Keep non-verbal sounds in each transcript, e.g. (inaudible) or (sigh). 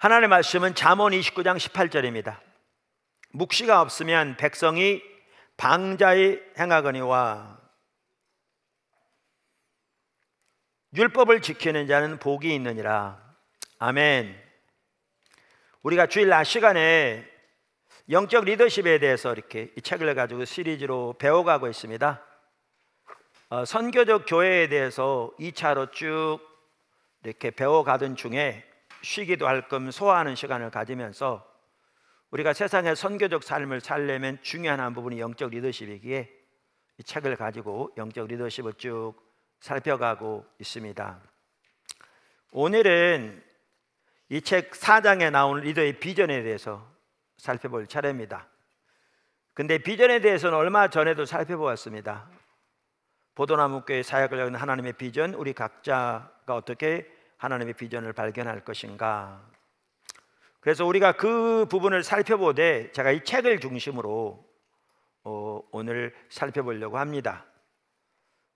하나님의 말씀은 잠언 29장 18절입니다. 묵시가 없으면 백성이 방자의 행하거니와 율법을 지키는 자는 복이 있느니라. 아멘. 우리가 주일 낮 시간에 영적 리더십에 대해서 이렇게 이 책을 가지고 시리즈로 배워가고 있습니다. 어, 선교적 교회에 대해서 2차로 쭉 이렇게 배워가던 중에 쉬기도 할겸 소화하는 시간을 가지면서 우리가 세상에 선교적 삶을 살려면 중요한 부분이 영적 리더십이기에 이 책을 가지고 영적 리더십을 쭉 살펴가고 있습니다. 오늘은 이 책 4장에 나온 리더의 비전에 대해서 살펴볼 차례입니다. 근데 비전에 대해서는 얼마 전에도 살펴보았습니다. 보도나무교회 사역을 하는 하나님의 비전, 우리 각자가 어떻게 하나님의 비전을 발견할 것인가? 그래서 우리가 그 부분을 살펴보되 제가 이 책을 중심으로 어, 오늘 살펴보려고 합니다.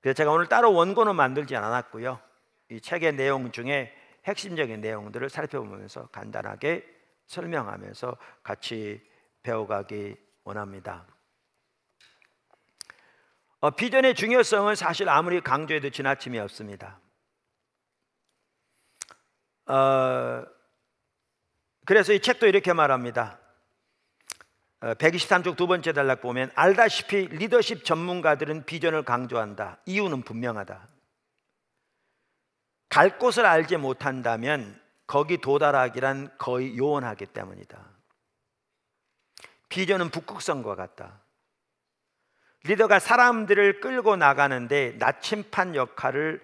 그래서 제가 오늘 따로 원고는 만들지 않았고요. 이 책의 내용 중에 핵심적인 내용들을 살펴보면서 간단하게 설명하면서 같이 배워가기 원합니다. 어, 비전의 중요성은 사실 아무리 강조해도 지나침이 없습니다. 어, 그래서 이 책도 이렇게 말합니다. 123쪽 어, 두 번째 단락 보면 알다시피 리더십 전문가들은 비전을 강조한다. 이유는 분명하다. 갈 곳을 알지 못한다면 거기 도달하기란 거의 요원하기 때문이다. 비전은 북극성과 같다. 리더가 사람들을 끌고 나가는데 나침판 역할을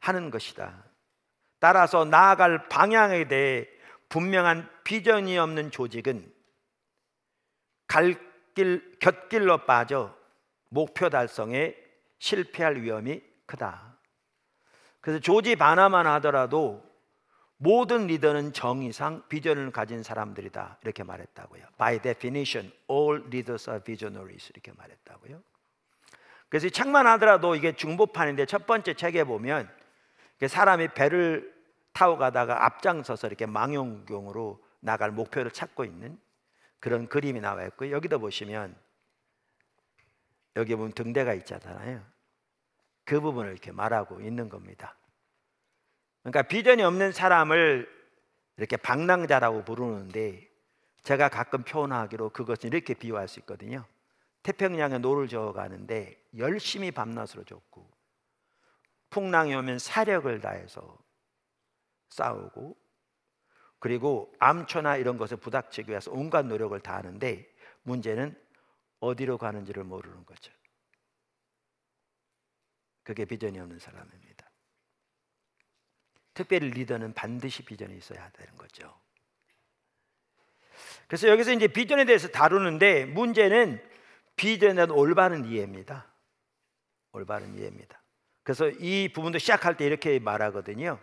하는 것이다. 따라서 나아갈 방향에 대해 분명한 비전이 없는 조직은 갈 길, 곁길로 빠져 목표 달성에 실패할 위험이 크다. 그래서 조지 바나만 하더라도 모든 리더는 정의상 비전을 가진 사람들이다 이렇게 말했다고요. By definition, all leaders are visionaries 이렇게 말했다고요. 그래서 이 책만 하더라도 이게 중보판인데 첫 번째 책에 보면 그 사람이 배를 타고 가다가 앞장서서 이렇게 망원경으로 나갈 목표를 찾고 있는 그런 그림이 나와 있고 여기도 보시면 여기 보면 등대가 있잖아요. 그 부분을 이렇게 말하고 있는 겁니다. 그러니까 비전이 없는 사람을 이렇게 방랑자라고 부르는데 제가 가끔 표현하기로 그것은 이렇게 비유할 수 있거든요. 태평양에 노를 저어 가는데 열심히 밤낮으로 줬고 풍랑이 오면 사력을 다해서 싸우고 그리고 암초나 이런 것을 부닥치기 위해서 온갖 노력을 다하는데 문제는 어디로 가는지를 모르는 거죠. 그게 비전이 없는 사람입니다. 특별히 리더는 반드시 비전이 있어야 되는 거죠. 그래서 여기서 이제 비전에 대해서 다루는데 문제는 비전에 대한 올바른 이해입니다. 올바른 이해입니다. 그래서 이 부분도 시작할 때 이렇게 말하거든요.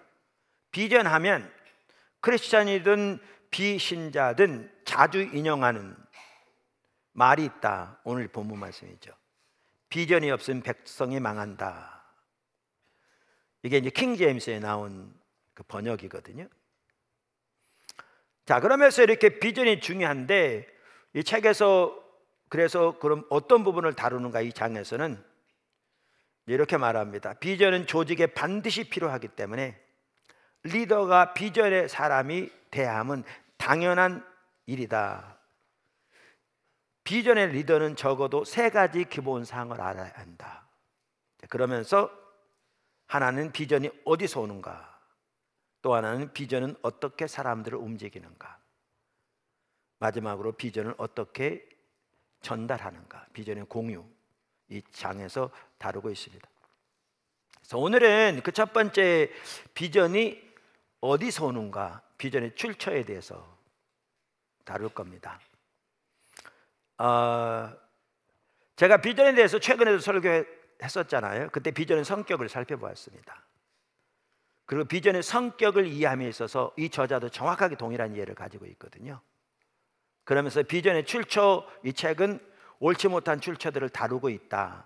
비전하면 크리스찬이든 비신자든 자주 인용하는 말이 있다. 오늘 본문 말씀이죠. 비전이 없으면 백성이 망한다. 이게 이제 킹 제임스에 나온 그 번역이거든요. 자, 그러면서 이렇게 비전이 중요한데 이 책에서 그래서 그럼 어떤 부분을 다루는가 이 장에서는 이렇게 말합니다. 비전은 조직에 반드시 필요하기 때문에 리더가 비전의 사람이 대함은 당연한 일이다. 비전의 리더는 적어도 세 가지 기본 사항을 알아야 한다. 그러면서 하나는 비전이 어디서 오는가? 또 하나는 비전은 어떻게 사람들을 움직이는가? 마지막으로 비전을 어떻게 전달하는가? 비전의 공유. 이 장에서 다루고 있습니다. 그래서 오늘은 그 첫 번째 비전이 어디서 오는가, 비전의 출처에 대해서 다룰 겁니다. 어, 제가 비전에 대해서 최근에도 설교했었잖아요. 그때 비전의 성격을 살펴보았습니다. 그리고 비전의 성격을 이해함에 있어서 이 저자도 정확하게 동일한 이해를 가지고 있거든요. 그러면서 비전의 출처 이 책은 옳지 못한 출처들을 다루고 있다.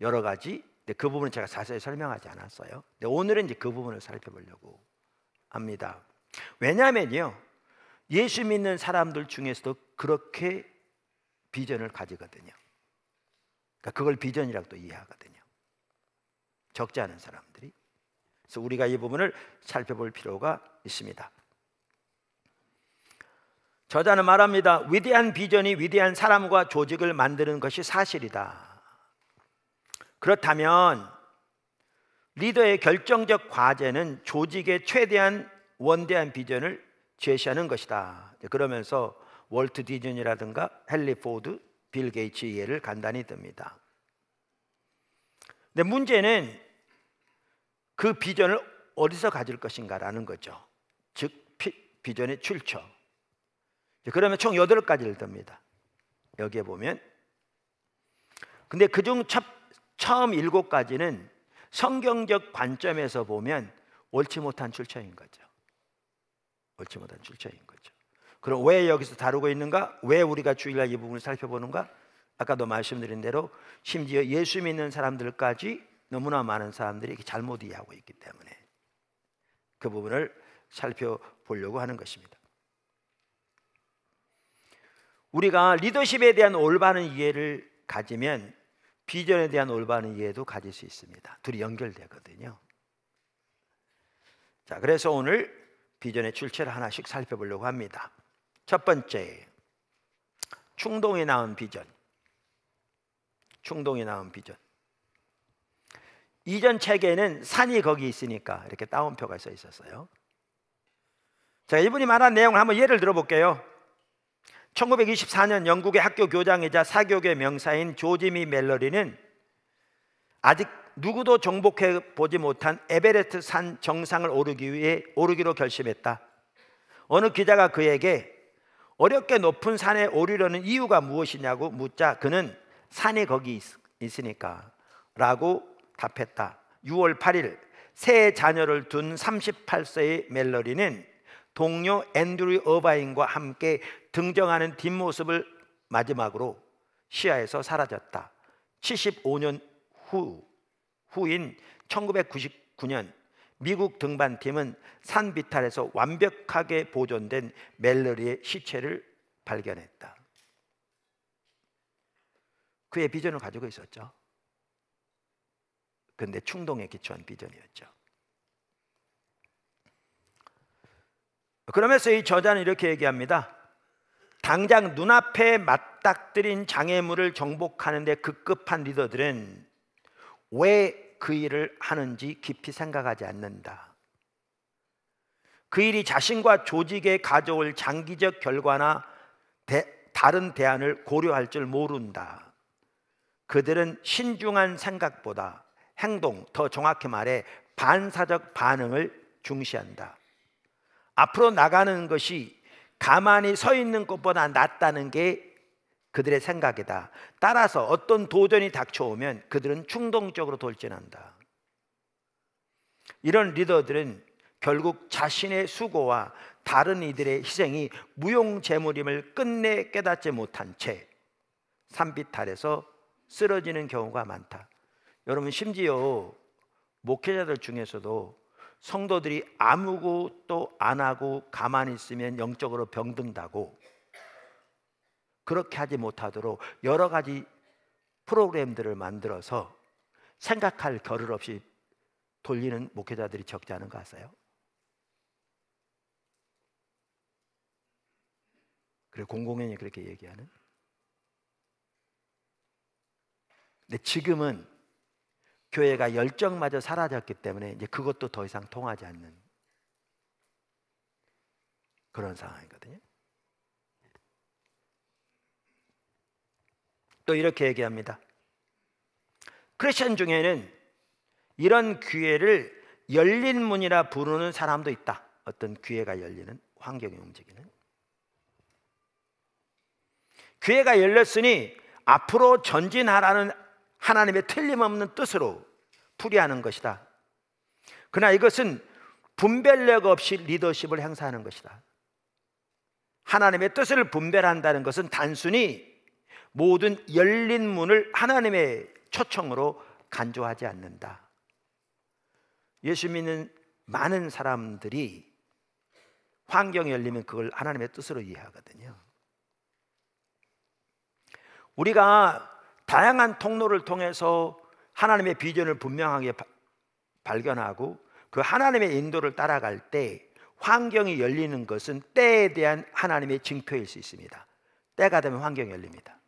여러 가지. 근데 그 부분은 제가 자세히 설명하지 않았어요. 근데 오늘은 이제 그 부분을 살펴보려고 합니다. 왜냐면요. 예수 믿는 사람들 중에서도 그렇게 비전을 가지거든요. 그러니까 그걸 비전이라고 또 이해하거든요. 적지 않은 사람들이. 그래서 우리가 이 부분을 살펴볼 필요가 있습니다. 저자는 말합니다. 위대한 비전이 위대한 사람과 조직을 만드는 것이 사실이다. 그렇다면 리더의 결정적 과제는 조직의 최대한 원대한 비전을 제시하는 것이다. 그러면서 월트 디즈니라든가 헨리 포드, 빌 게이츠 예를 간단히 듭니다. 근데 문제는 그 비전을 어디서 가질 것인가라는 거죠. 즉 비전의 출처. 그러면 총여 가지를 듭니다. 여기에 보면 근데 그 중 첫 처음 일곱 가지는 성경적 관점에서 보면 옳지 못한 출처인 거죠. 옳지 못한 출처인 거죠. 그럼 왜 여기서 다루고 있는가? 왜 우리가 주일날 이 부분을 살펴보는가? 아까도 말씀드린 대로 심지어 예수 믿는 사람들까지 너무나 많은 사람들이 잘못 이해하고 있기 때문에 그 부분을 살펴보려고 하는 것입니다. 우리가 리더십에 대한 올바른 이해를 가지면 비전에 대한 올바른 이해도 가질 수 있습니다. 둘이 연결되거든요. 자, 그래서 오늘 비전의 출처를 하나씩 살펴보려고 합니다. 첫 번째, 충동이 나온 비전. 충동이 나온 비전. 이전 책에는 산이 거기 있으니까 이렇게 따옴표가 써 있었어요. 자, 이분이 말한 내용을 한번 예를 들어볼게요. 1924년 영국의 학교 교장이자 사교계 명사인 조지미 멜러리는 아직 누구도 정복해 보지 못한 에베레트 산 정상을 오르기 위해 오르기로 결심했다. 어느 기자가 그에게 어렵게 높은 산에 오르려는 이유가 무엇이냐고 묻자 그는 산이 거기 있, 으니까 라고 답했다. 6월 8일 새 자녀를 둔 38세의 멜러리는 동료 앤드류 어바인과 함께 등정하는 뒷모습을 마지막으로 시야에서 사라졌다. 75년 후 후인 1999년 미국 등반팀은 산 비탈에서 완벽하게 보존된 멜러리의 시체를 발견했다. 그의 비전을 가지고 있었죠. 근데 충동에 기초한 비전이었죠. 그러면서 이 저자는 이렇게 얘기합니다. 당장 눈앞에 맞닥뜨린 장애물을 정복하는데 급급한 리더들은 왜 그 일을 하는지 깊이 생각하지 않는다. 그 일이 자신과 조직에 가져올 장기적 결과나 대, 다른 대안을 고려할 줄 모른다. 그들은 신중한 생각보다 행동, 더 정확히 말해 반사적 반응을 중시한다. 앞으로 나가는 것이 가만히 서 있는 것보다 낫다는 게 그들의 생각이다. 따라서 어떤 도전이 닥쳐오면 그들은 충동적으로 돌진한다. 이런 리더들은 결국 자신의 수고와 다른 이들의 희생이 무용재물임을 끝내 깨닫지 못한 채 산비탈에서 쓰러지는 경우가 많다. 여러분 심지어 목회자들 중에서도 성도들이 아무것도 안 하고 가만히 있으면 영적으로 병든다고 그렇게 하지 못하도록 여러 가지 프로그램들을 만들어서 생각할 겨를 없이 돌리는 목회자들이 적지 않은 것같아요 그래 공공연히 그렇게 얘기하는. 근데 지금은 교회가 열정마저 사라졌기 때문에 이제 그것도 더 이상 통하지 않는 그런 상황이거든요. 또 이렇게 얘기합니다. 크리스천 중에는 이런 기회를 열린 문이라 부르는 사람도 있다. 어떤 기회가 열리는 환경이 움직이는 기회가 열렸으니 앞으로 전진하라는 하나님의 틀림없는 뜻으로 풀이하는 것이다. 그러나 이것은 분별력 없이 리더십을 행사하는 것이다. 하나님의 뜻을 분별한다는 것은 단순히 모든 열린 문을 하나님의 초청으로 간주하지 않는다. 예수 믿는 많은 사람들이 환경이 열리면 그걸 하나님의 뜻으로 이해하거든요. 우리가 다양한 통로를 통해서 하나님의 비전을 분명하게 바, 발견하고 그 하나님의 인도를 따라갈 때 환경이 열리는 것은 때에 대한 하나님의 징표일 수 있습니다. 때가 되면 환경이 열립니다.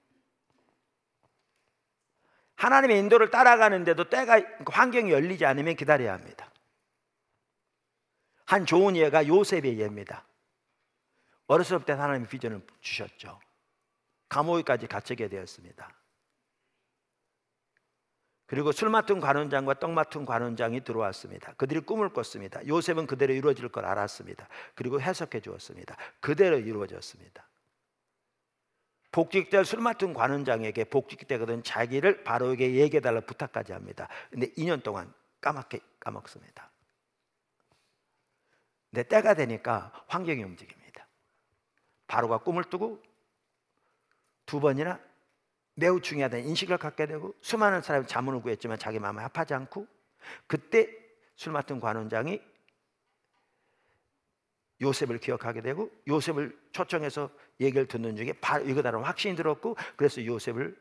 하나님의 인도를 따라가는데도 때가 그러니까 환경이 열리지 않으면 기다려야 합니다. 한 좋은 예가 요셉의 예입니다. 어렸을 때 하나님의 비전을 주셨죠. 감옥에까지 갇히게 되었습니다. 그리고 술 맡은 관원장과 떡 맡은 관원장이 들어왔습니다. 그들이 꿈을 꿨습니다. 요셉은 그대로 이루어질 걸 알았습니다. 그리고 해석해 주었습니다. 그대로 이루어졌습니다. 복직될 술 맡은 관원장에게 복직되거든 자기를 바로에게 얘기해 달라 부탁까지 합니다. 근데 2년 동안 까맣게 까먹습니다. 근데 때가 되니까 환경이 움직입니다. 바로가 꿈을 꾸고 두 번이나 매우 중요하다는 인식을 갖게 되고 수많은 사람이 자문을 구했지만 자기 마음에 합하지 않고 그때 술 맡은 관원장이 요셉을 기억하게 되고 요셉을 초청해서 얘기를 듣는 중에 바로 이거다라는 확신이 들었고 그래서 요셉을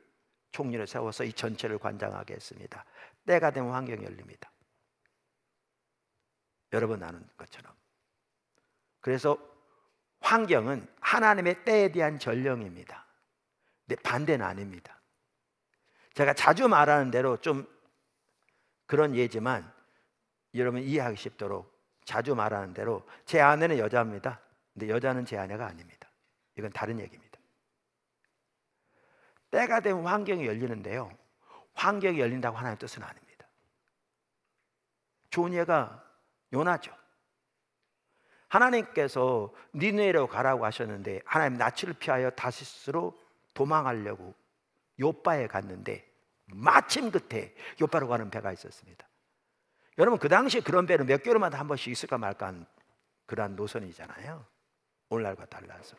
총리를 세워서 이 전체를 관장하게 했습니다. 때가 되면 환경이 열립니다. 여러분 아는 것처럼. 그래서 환경은 하나님의 때에 대한 전령입니다. 네, 반대는 아닙니다. 제가 자주 말하는 대로 좀 그런 예지만 여러분 이해하기 쉽도록 자주 말하는 대로 제 아내는 여자입니다. 근데 여자는 제 아내가 아닙니다. 이건 다른 얘기입니다. 때가 되면 환경이 열리는데요. 환경이 열린다고 하나님 뜻은 아닙니다. 좋은 예가 요나죠. 하나님께서 니네로 가라고 하셨는데 하나님 낯을 피하여 다시스로 도망하려고 요바에 갔는데 마침 끝에 요바로 가는 배가 있었습니다. 여러분 그 당시 그런 배는 몇 개월마다 한 번씩 있을까 말까 한 그러한 노선이잖아요. 오늘날과 달라서.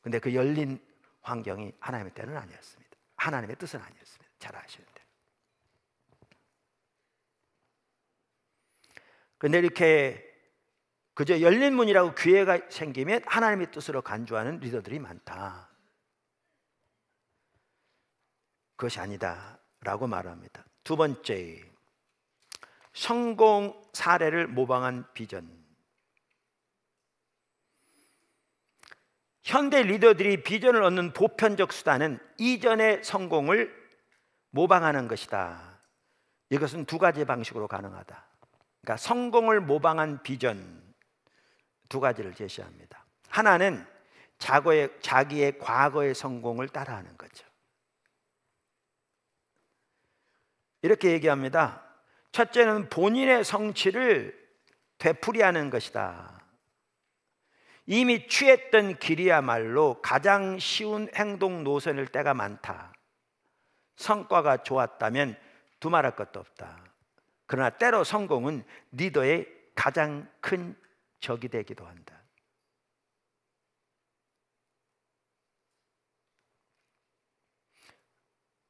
근데 그 열린 환경이 하나님의 때는 아니었습니다. 하나님의 뜻은 아니었습니다. 잘 아시는 대 근데 이렇게 그저 열린 문이라고 기회가 생기면 하나님의 뜻으로 간주하는 리더들이 많다. 그것이 아니다. 라고 말합니다. 두 번째, 성공 사례를 모방한 비전. 현대 리더들이 비전을 얻는 보편적 수단은 이전의 성공을 모방하는 것이다. 이것은 두 가지 방식으로 가능하다. 그러니까 성공을 모방한 비전 두 가지를 제시합니다. 하나는 자고의, 자기의 과거의 성공을 따라하는 거죠. 이렇게 얘기합니다. 첫째는 본인의 성취를 되풀이하는 것이다. 이미 취했던 길이야말로 가장 쉬운 행동 노선일 때가 많다. 성과가 좋았다면 두말할 것도 없다. 그러나 때로 성공은 리더의 가장 큰 적이 되기도 한다.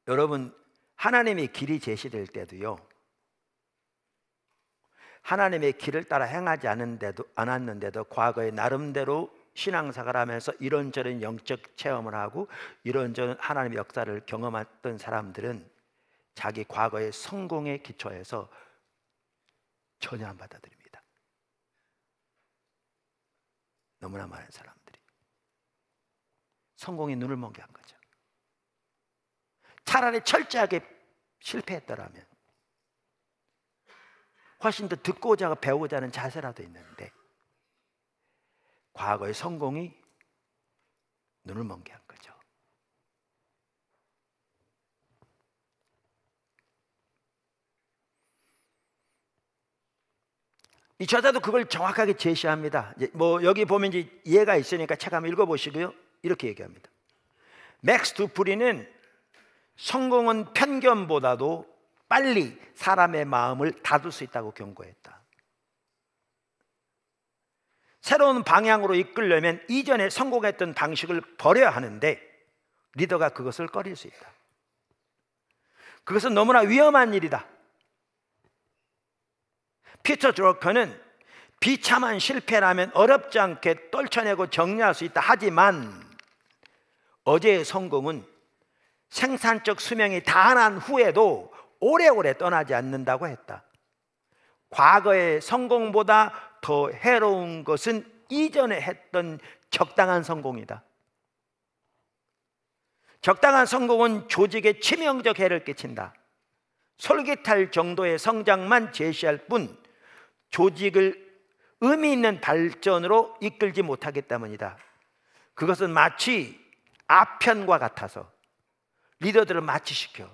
여러분, 하나님의 길이 제시될 때도요. 하나님의 길을 따라 행하지 않은데도, 않았는데도 과거에 나름대로 신앙사가 하면서 이런저런 영적 체험을 하고 이런저런 하나님의 역사를 경험했던 사람들은 자기 과거의 성공에 기초해서 전혀 안 받아들입니다. 너무나 많은 사람들이 성공에 눈을 먼게한 거죠. 차라리 철저하게 실패했더라면 훨씬 더 듣고자 하고 배우고자 하는 자세라도 있는데 과거의 성공이 눈을 멍게 한 거죠. 이 저자도 그걸 정확하게 제시합니다. 뭐 여기 보면 이제 이해가 있으니까 책 한번 읽어보시고요. 이렇게 얘기합니다. 맥스 두프리는 성공은 편견보다도 빨리 사람의 마음을 닫을 수 있다고 경고했다. 새로운 방향으로 이끌려면 이전에 성공했던 방식을 버려야 하는데 리더가 그것을 꺼릴 수 있다. 그것은 너무나 위험한 일이다. 피터 드로커는 비참한 실패라면 어렵지 않게 떨쳐내고 정리할 수 있다. 하지만 어제의 성공은 생산적 수명이 다한 후에도 오래오래 떠나지 않는다고 했다. 과거의 성공보다 더 해로운 것은 이전에 했던 적당한 성공이다. 적당한 성공은 조직에 치명적 해를 끼친다. 솔깃할 정도의 성장만 제시할 뿐 조직을 의미 있는 발전으로 이끌지 못하기 때문이다. 그것은 마치 아편과 같아서 리더들을 마취시켜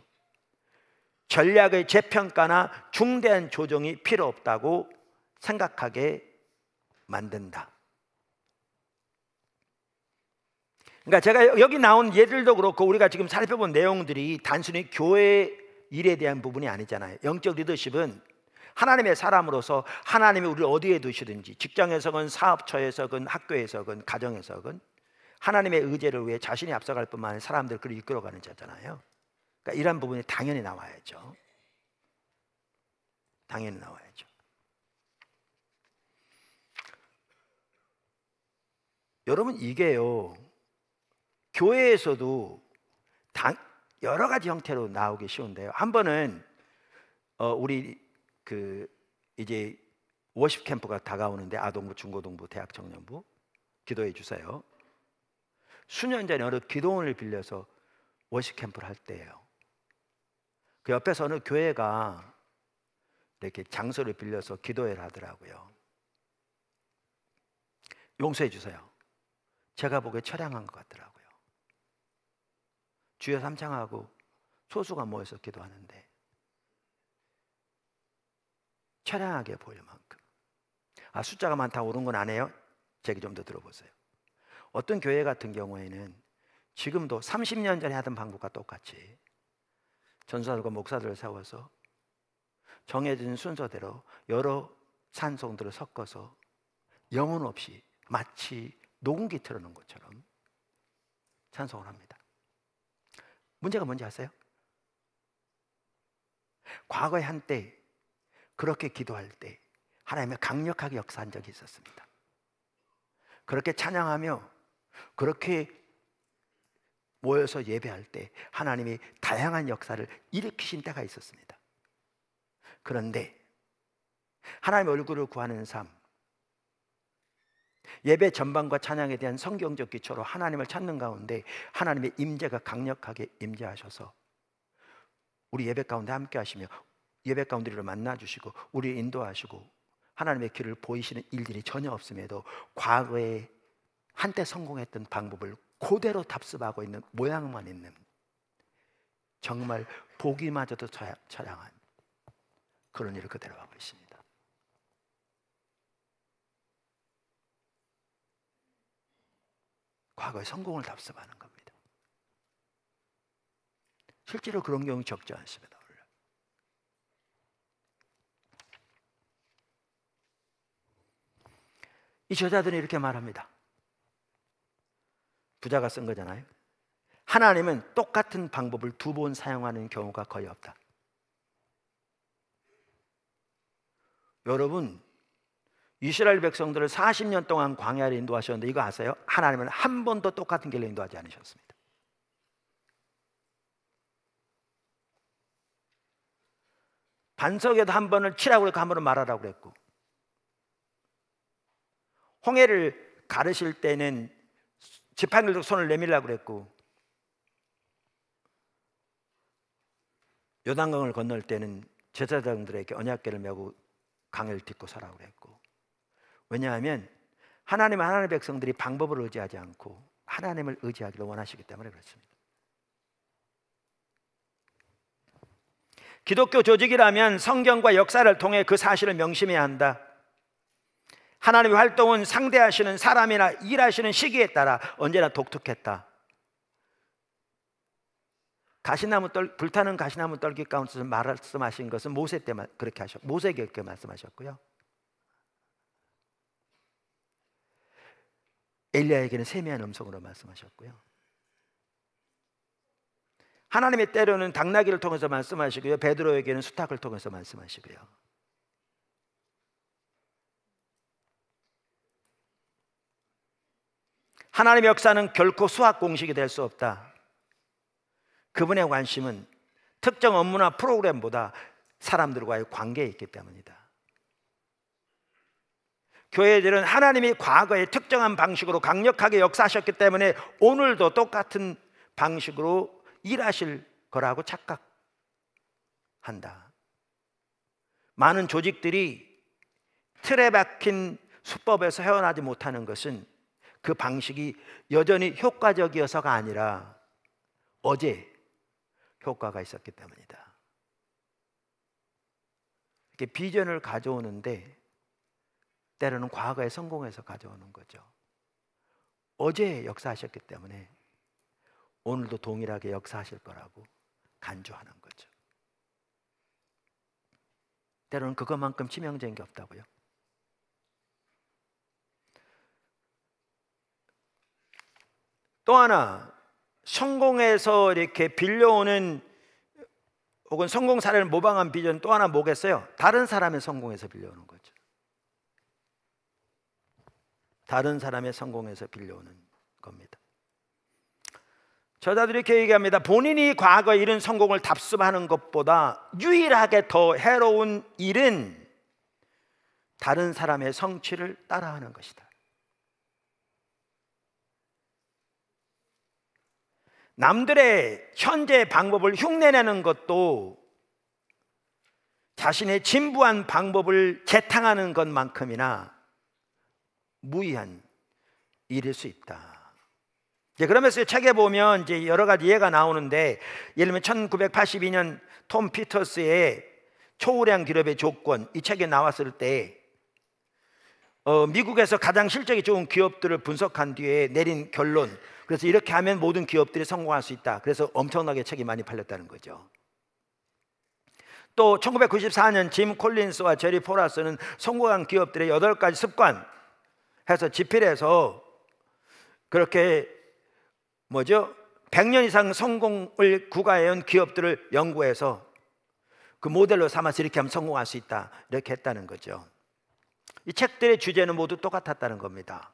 전략의 재평가나 중대한 조정이 필요 없다고 생각하게 만든다. 그러니까 제가 여기 나온 예들도 그렇고 우리가 지금 살펴본 내용들이 단순히 교회 일에 대한 부분이 아니잖아요. 영적 리더십은 하나님의 사람으로서 하나님이 우리를 어디에 두시든지 직장에서건 사업처에서건 학교에서건 가정에서건 하나님의 의제를 위해 자신이 앞서갈 뿐만 아니라 사람들 그를 이끌어가는 자잖아요. 그러니까 이런 부분이 당연히 나와야죠. 당연히 나와야죠. 여러분 이게요. 교회에서도 당, 여러 가지 형태로 나오기 쉬운데요. 한 번은 어, 우리 그 이제 워십 캠프가 다가오는데 아동부, 중고등부, 대학 청년부 기도해 주세요. 수년 전에 어느 기도원을 빌려서 워시 캠프를 할 때예요. 그 옆에서 어느 교회가 이렇게 장소를 빌려서 기도회를 하더라고요. 용서해 주세요. 제가 보기에 처량한 것 같더라고요. 주여 삼창하고 소수가 모여서 기도하는데 처량하게 보일 만큼. 아, 숫자가 많다 오른 건 아니에요? 제기 좀더 들어보세요. 어떤 교회 같은 경우에는 지금도 30년 전에 하던 방법과 똑같이 전사들과 목사들을 세워서 정해진 순서대로 여러 찬송들을 섞어서 영혼 없이 마치 녹음기 틀어놓은 것처럼 찬송을 합니다. 문제가 뭔지 아세요? 과거의 한때 그렇게 기도할 때 하나님의 강력하게 역사한 적이 있었습니다. 그렇게 찬양하며 그렇게 모여서 예배할 때 하나님이 다양한 역사를 일으키신 때가 있었습니다. 그런데 하나님 얼굴을 구하는 삶, 예배 전반과 찬양에 대한 성경적 기초로 하나님을 찾는 가운데 하나님의 임재가 강력하게 임재하셔서 우리 예배 가운데 함께 하시며 예배 가운데를 만나 주시고 우리 인도하시고 하나님의 길을 보이시는 일들이 전혀 없음에도 과거의 한때 성공했던 방법을 그대로 답습하고 있는 모양만 있는 정말 보기마저도 처량한 그런 일을 그대로 하고 있습니다. 과거의 성공을 답습하는 겁니다. 실제로 그런 경우 적지 않습니다. 이 저자들은 이렇게 말합니다. 부자가 쓴 거잖아요. 하나님은 똑같은 방법을 두 번 사용하는 경우가 거의 없다. 여러분, 이스라엘 백성들을 40년 동안 광야를 인도하셨는데 이거 아세요? 하나님은 한 번도 똑같은 길로 인도하지 않으셨습니다. 반석에도 한 번을 치라고 그랬고 한 번은 말하라고 그랬고 홍해를 가르실 때는 지팡이로 손을 내밀라고 그랬고 요단강을 건널 때는 제사장들에게 언약계를 메고 강을 딛고 서라고 그랬고 왜냐하면 하나님은 하나님의 백성들이 방법을 의지하지 않고 하나님을 의지하기를 원하시기 때문에 그렇습니다. 기독교 조직이라면 성경과 역사를 통해 그 사실을 명심해야 한다. 하나님의 활동은 상대하시는 사람이나 일하시는 시기에 따라 언제나 독특했다. 가시나무 떨, 불타는 가시나무 떨기 가운데서 말씀하신 것은 모세 때 그렇게 하셨, 모세에게 말씀하셨고요. 엘리야에게는 세미한 음성으로 말씀하셨고요. 하나님의 때로는 당나귀를 통해서 말씀하시고요. 베드로에게는 수탉을 통해서 말씀하시고요. 하나님의 역사는 결코 수학 공식이 될 수 없다. 그분의 관심은 특정 업무나 프로그램보다 사람들과의 관계에 있기 때문이다. 교회들은 하나님이 과거에 특정한 방식으로 강력하게 역사하셨기 때문에 오늘도 똑같은 방식으로 일하실 거라고 착각한다. 많은 조직들이 틀에 박힌 수법에서 헤어나지 못하는 것은 그 방식이 여전히 효과적이어서가 아니라 어제 효과가 있었기 때문이다. 이렇게 비전을 가져오는데 때로는 과거에 성공해서 가져오는 거죠. 어제 역사하셨기 때문에 오늘도 동일하게 역사하실 거라고 간주하는 거죠. 때로는 그것만큼 치명적인 게 없다고요. 또 하나 성공해서 이렇게 빌려오는 혹은 성공 사례를 모방한 비전 또 하나 뭐겠어요? 다른 사람의 성공에서 빌려오는 거죠. 다른 사람의 성공에서 빌려오는 겁니다. 저자들이 이렇게 얘기합니다. 본인이 과거 이런 성공을 답습하는 것보다 유일하게 더 해로운 일은 다른 사람의 성취를 따라하는 것이다. 남들의 현재 방법을 흉내내는 것도 자신의 진부한 방법을 재탕하는 것만큼이나 무의한 일일 수 있다. 이제 예, 그러면서 책에 보면 이제 여러 가지 예가 나오는데 예를 들면 1982년 톰 피터스의 초우량 기업의 조건 이 책에 나왔을 때 어, 미국에서 가장 실적이 좋은 기업들을 분석한 뒤에 내린 결론. 그래서 이렇게 하면 모든 기업들이 성공할 수 있다. 그래서 엄청나게 책이 많이 팔렸다는 거죠. 또 1994년 짐 콜린스와 제리 포라스는 성공한 기업들의 여덟 가지 습관 해서 집필해서 그렇게 뭐죠? 100년 이상 성공을 구가해온 기업들을 연구해서 그 모델로 삼아서 이렇게 하면 성공할 수 있다. 이렇게 했다는 거죠. 이 책들의 주제는 모두 똑같았다는 겁니다.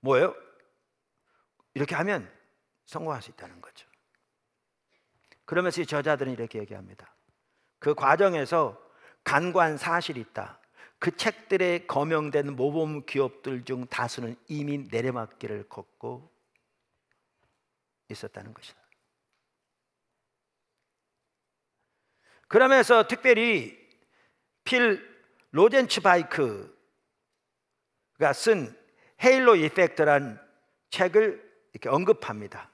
뭐예요? 이렇게 하면 성공할 수 있다는 거죠. 그러면서 이 저자들은 이렇게 얘기합니다. 그 과정에서 간관 사실이 있다. 그 책들에 거명된 모범 기업들 중 다수는 이미 내려막길을 걷고 있었다는 것이다. 그러면서 특별히 필 로젠츠바이크가 쓴 헤일로 이펙트란 책을 이렇게 언급합니다.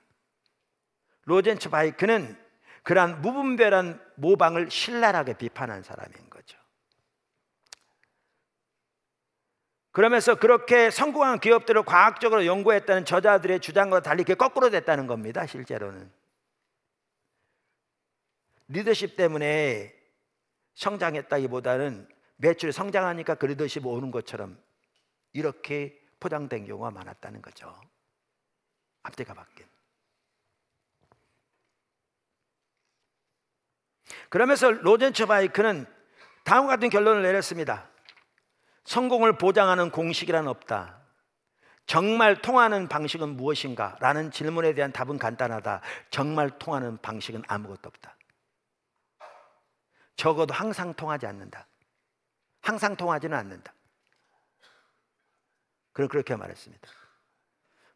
로젠츠바이크는 그러한 무분별한 모방을 신랄하게 비판한 사람인 거죠. 그러면서 그렇게 성공한 기업들을 과학적으로 연구했다는 저자들의 주장과 달리 게 거꾸로 됐다는 겁니다. 실제로는 리더십 때문에 성장했다기보다는 매출이 성장하니까 그러듯이 오는 것처럼 이렇게 포장된 경우가 많았다는 거죠. 앞뒤가 바뀐. 그러면서 로젠츠 바이크는 다음과 같은 결론을 내렸습니다. 성공을 보장하는 공식이란 없다. 정말 통하는 방식은 무엇인가? 라는 질문에 대한 답은 간단하다. 정말 통하는 방식은 아무것도 없다. 적어도 항상 통하지 않는다. 항상 통하지는 않는다. 그를 그렇게 말했습니다.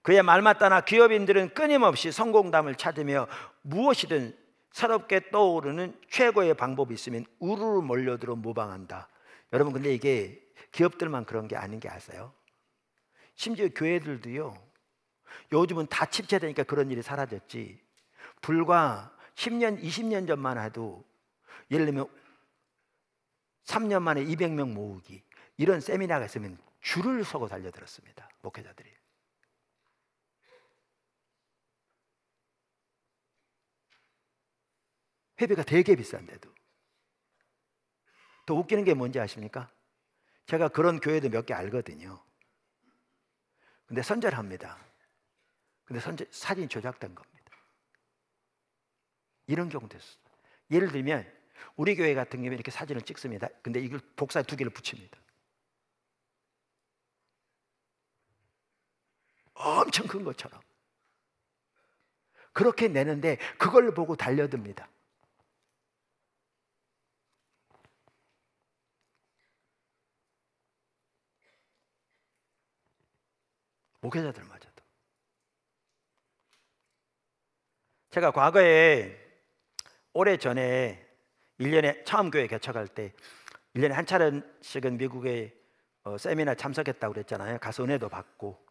그의 말마따나 기업인들은 끊임없이 성공담을 찾으며 무엇이든 새롭게 떠오르는 최고의 방법이 있으면 우르르 몰려들어 모방한다. 여러분 근데 이게 기업들만 그런 게 아닌 게 아세요? 심지어 교회들도요. 요즘은 다 침체되니까 그런 일이 사라졌지. 불과 10년, 20년 전만 해도 예를 들면 3년 만에 200명 모으기 이런 세미나가 있으면 줄을 서고 달려들었습니다. 목회자들이. 회비가 되게 비싼데도. 더 웃기는 게 뭔지 아십니까? 제가 그런 교회도 몇 개 알거든요. 근데 선절합니다. 근데 선절, 사진 이 조작된 겁니다. 이런 경우도 있어요. 예를 들면 우리 교회 같은 경우에 이렇게 사진을 찍습니다. 근데 이걸 복사에 두 개를 붙입니다. 엄청 큰 것처럼. 그렇게 내는데 그걸 보고 달려듭니다. 목회자들마저도. 제가 과거에 오래 전에 1년에 처음 교회 개척할 때 1년에 한 차례씩은 미국의 어, 세미나 참석했다고 그랬잖아요. 가서 은혜도 받고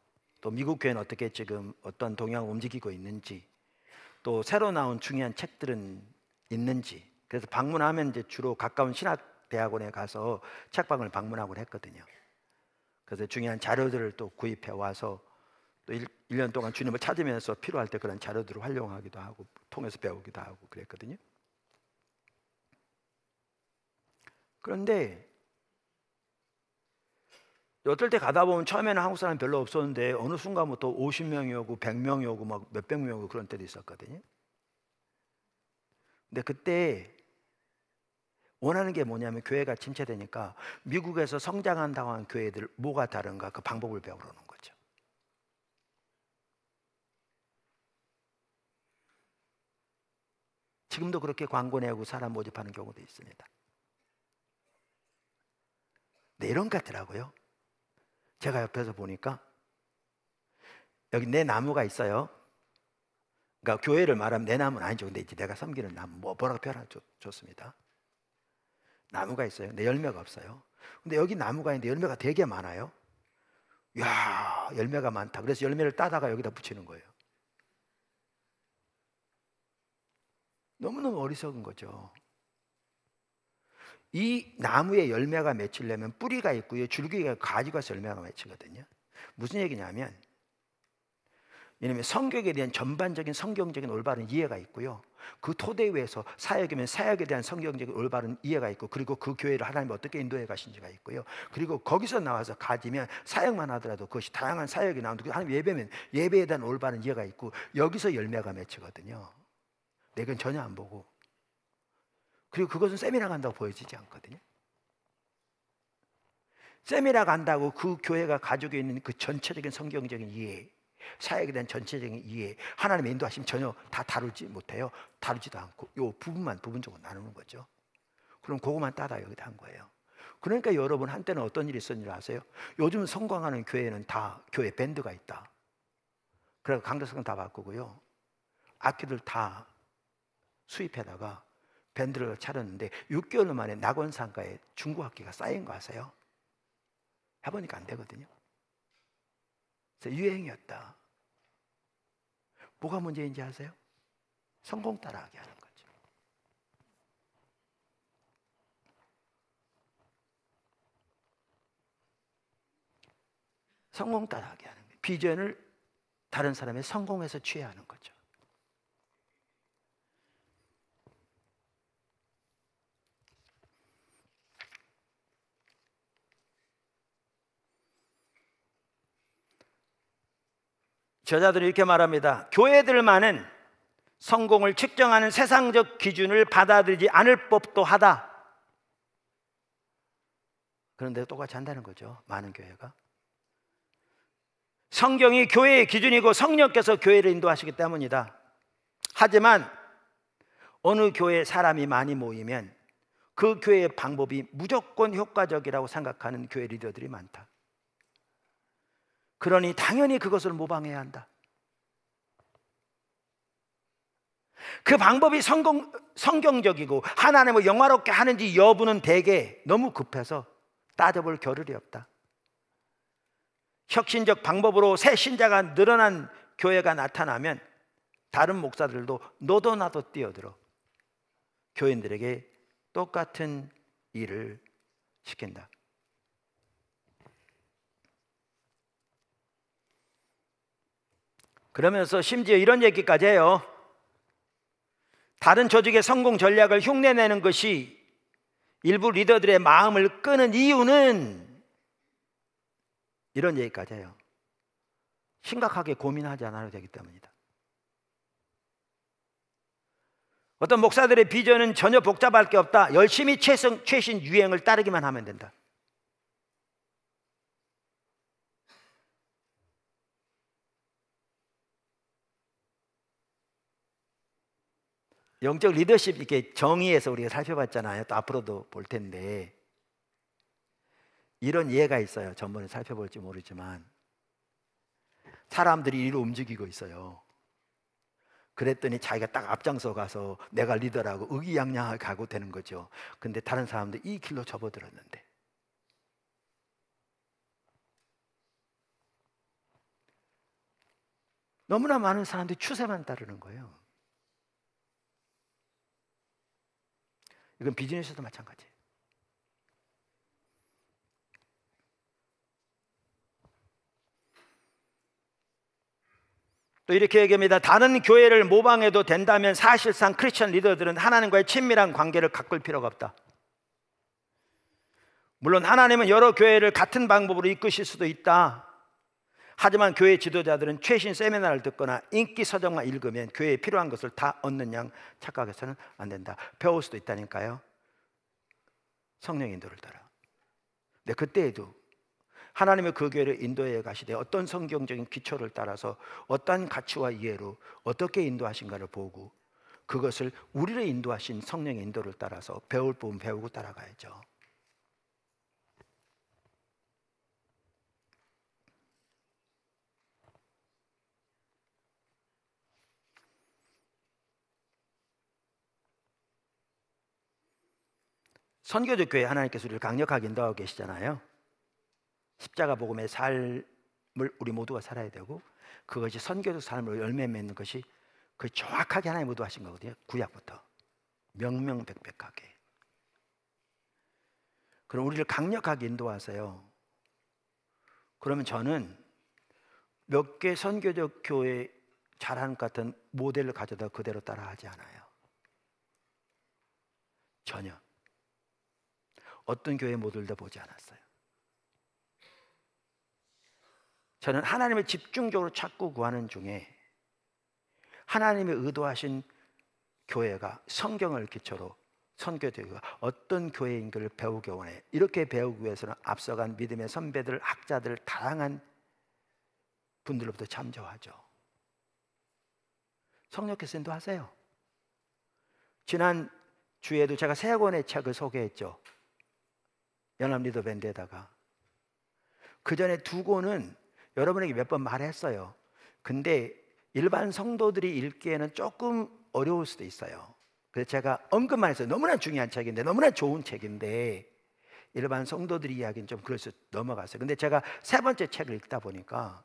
또 미국 교회는 어떻게 지금 어떤 동향 을 움직이고 있는지 또 새로 나온 중요한 책들은 있는지 그래서 방문하면 이제 주로 가까운 신학 대학원에 가서 책방을 방문하곤 했거든요. 그래서 중요한 자료들을 또 구입해 와서 또 1, 년 동안 주님을 찾으면서 필요할 때 그런 자료들을 활용하기도 하고 통해서 배우기도 하고 그랬거든요. 그런데 어떨 때 가다 보면 처음에는 한국 사람 별로 없었는데 어느 순간부터 50명이 오고 100명이 오고 막 몇백 명이 오고 그런 때도 있었거든요. 근데 그때 원하는 게 뭐냐면 교회가 침체되니까 미국에서 성장한 당한 교회들 뭐가 다른가 그 방법을 배우려는 거죠. 지금도 그렇게 광고 내고 사람 모집하는 경우도 있습니다. 내런 같더라고요. 제가 옆에서 보니까 여기 내 나무가 있어요. 그러니까 교회를 말하면 내 나무는 아니죠. 근데 이제 내가 섬기는 나무 뭐 뭐라고 표현하 좋습니다. 나무가 있어요. 내 열매가 없어요. 근데 여기 나무가 있는데 열매가 되게 많아요. 야 열매가 많다. 그래서 열매를 따다가 여기다 붙이는 거예요. 너무너무 어리석은 거죠. 이 나무의 열매가 맺히려면 뿌리가 있고요. 줄기가 가지가 열매가 맺히거든요. 무슨 얘기냐면 왜냐면 성격에 대한 전반적인 성경적인 올바른 이해가 있고요. 그 토대 위에서 사역이면 사역에 대한 성경적인 올바른 이해가 있고 그리고 그 교회를 하나님 어떻게 인도해 가신지가 있고요. 그리고 거기서 나와서 가지면 사역만 하더라도 그것이 다양한 사역이 나오는데 하나님 예배면 예배에 대한 올바른 이해가 있고 여기서 열매가 맺히거든요. 내 건 전혀 안 보고 그리고 그것은 세미나간다고 보여지지 않거든요. 세미나간다고그 교회가 가지고 있는 그 전체적인 성경적인 이해, 사역에 대한 전체적인 이해, 하나님의 인도하심 전혀 다 다루지 못해요. 다루지도 않고 요 부분만 부분적으로 나누는 거죠. 그럼 그것만 따다 여기다 한 거예요. 그러니까 여러분 한때는 어떤 일이 있었는지 아세요? 요즘 성공하는 교회는 다 교회 밴드가 있다. 그래서 강대성은다 바꾸고요. 악기들 다 수입해다가 밴드를 차렸는데 6개월 만에 낙원상가에 중고학기가 쌓인 거 아세요? 해보니까 안 되거든요. 그래서 유행이었다. 뭐가 문제인지 아세요? 성공 따라하게 하는 거죠. 성공 따라하게 하는 거예요. 비전을 다른 사람의 성공에서 취해하는 거죠. 저자들이 이렇게 말합니다. 교회들만은 성공을 측정하는 세상적 기준을 받아들이지 않을 법도 하다. 그런데 똑같이 한다는 거죠. 많은 교회가. 성경이 교회의 기준이고 성령께서 교회를 인도하시기 때문이다. 하지만 어느 교회 사람이 많이 모이면 그 교회의 방법이 무조건 효과적이라고 생각하는 교회 리더들이 많다. 그러니 당연히 그것을 모방해야 한다. 그 방법이 성공, 성경적이고 하나님을 영화롭게 하는지 여부는 대개 너무 급해서 따져볼 겨를이 없다. 혁신적 방법으로 새 신자가 늘어난 교회가 나타나면 다른 목사들도 너도 나도 뛰어들어 교인들에게 똑같은 일을 시킨다. 그러면서 심지어 이런 얘기까지 해요. 다른 조직의 성공 전략을 흉내내는 것이 일부 리더들의 마음을 끄는 이유는 이런 얘기까지 해요. 심각하게 고민하지 않아도 되기 때문이다. 어떤 목사들의 비전은 전혀 복잡할 게 없다. 열심히 최신, 유행을 따르기만 하면 된다. 영적 리더십 이렇게 정의해서 우리가 살펴봤잖아요. 또 앞으로도 볼 텐데 이런 예가 있어요. 전번에 살펴볼지 모르지만 사람들이 이로 움직이고 있어요. 그랬더니 자기가 딱 앞장서 가서 내가 리더라고 의기양양하게 가고 되는 거죠. 근데 다른 사람들 이 길로 접어들었는데 너무나 많은 사람들이 추세만 따르는 거예요. 이건 비즈니스도 마찬가지예요. 또 이렇게 얘기합니다. 다른 교회를 모방해도 된다면 사실상 크리스천 리더들은 하나님과의 친밀한 관계를 가꿀 필요가 없다. 물론 하나님은 여러 교회를 같은 방법으로 이끄실 수도 있다. 하지만 교회 지도자들은 최신 세미나를 듣거나 인기 서정만 읽으면 교회에 필요한 것을 다 얻는 양 착각해서는 안 된다. 배울 수도 있다니까요. 성령 인도를 따라. 근데 그때에도 하나님의 그 교회를 인도해 가시되 어떤 성경적인 기초를 따라서 어떠 가치와 이해로 어떻게 인도하신가를 보고 그것을 우리를 인도하신 성령의 인도를 따라서 배울 부분 배우고 따라가야죠. 선교적 교회 하나님께서 우리를 강력하게 인도하고 계시잖아요. 십자가 복음의 삶을 우리 모두가 살아야 되고 그것이 선교적 삶으로 열매 맺는 것이 그 정확하게 하나님 모두 하신 거거든요. 구약부터 명명백백하게. 그럼 우리를 강력하게 인도하세요. 그러면 저는 몇 개 선교적 교회 잘하는 것 같은 모델을 가져다 그대로 따라하지 않아요. 전혀. 어떤 교회 모델도 보지 않았어요. 저는 하나님을 집중적으로 찾고 구하는 중에 하나님의 의도하신 교회가 성경을 기초로 선교대회 어떤 교회인가를 배우기 원해 이렇게 배우기 위해서는 앞서간 믿음의 선배들, 학자들, 다양한 분들로부터 참조하죠. 성령 캐슨도 하세요. 지난 주에도 제가 세 권의 책을 소개했죠. 연합리더 밴드에다가. 그 전에 두 권은 여러분에게 몇 번 말했어요. 근데 일반 성도들이 읽기에는 조금 어려울 수도 있어요. 그래서 제가 언급만 했어요. 너무나 중요한 책인데, 너무나 좋은 책인데, 일반 성도들이 이야기는 좀그럴수 넘어갔어요. 근데 제가 세 번째 책을 읽다 보니까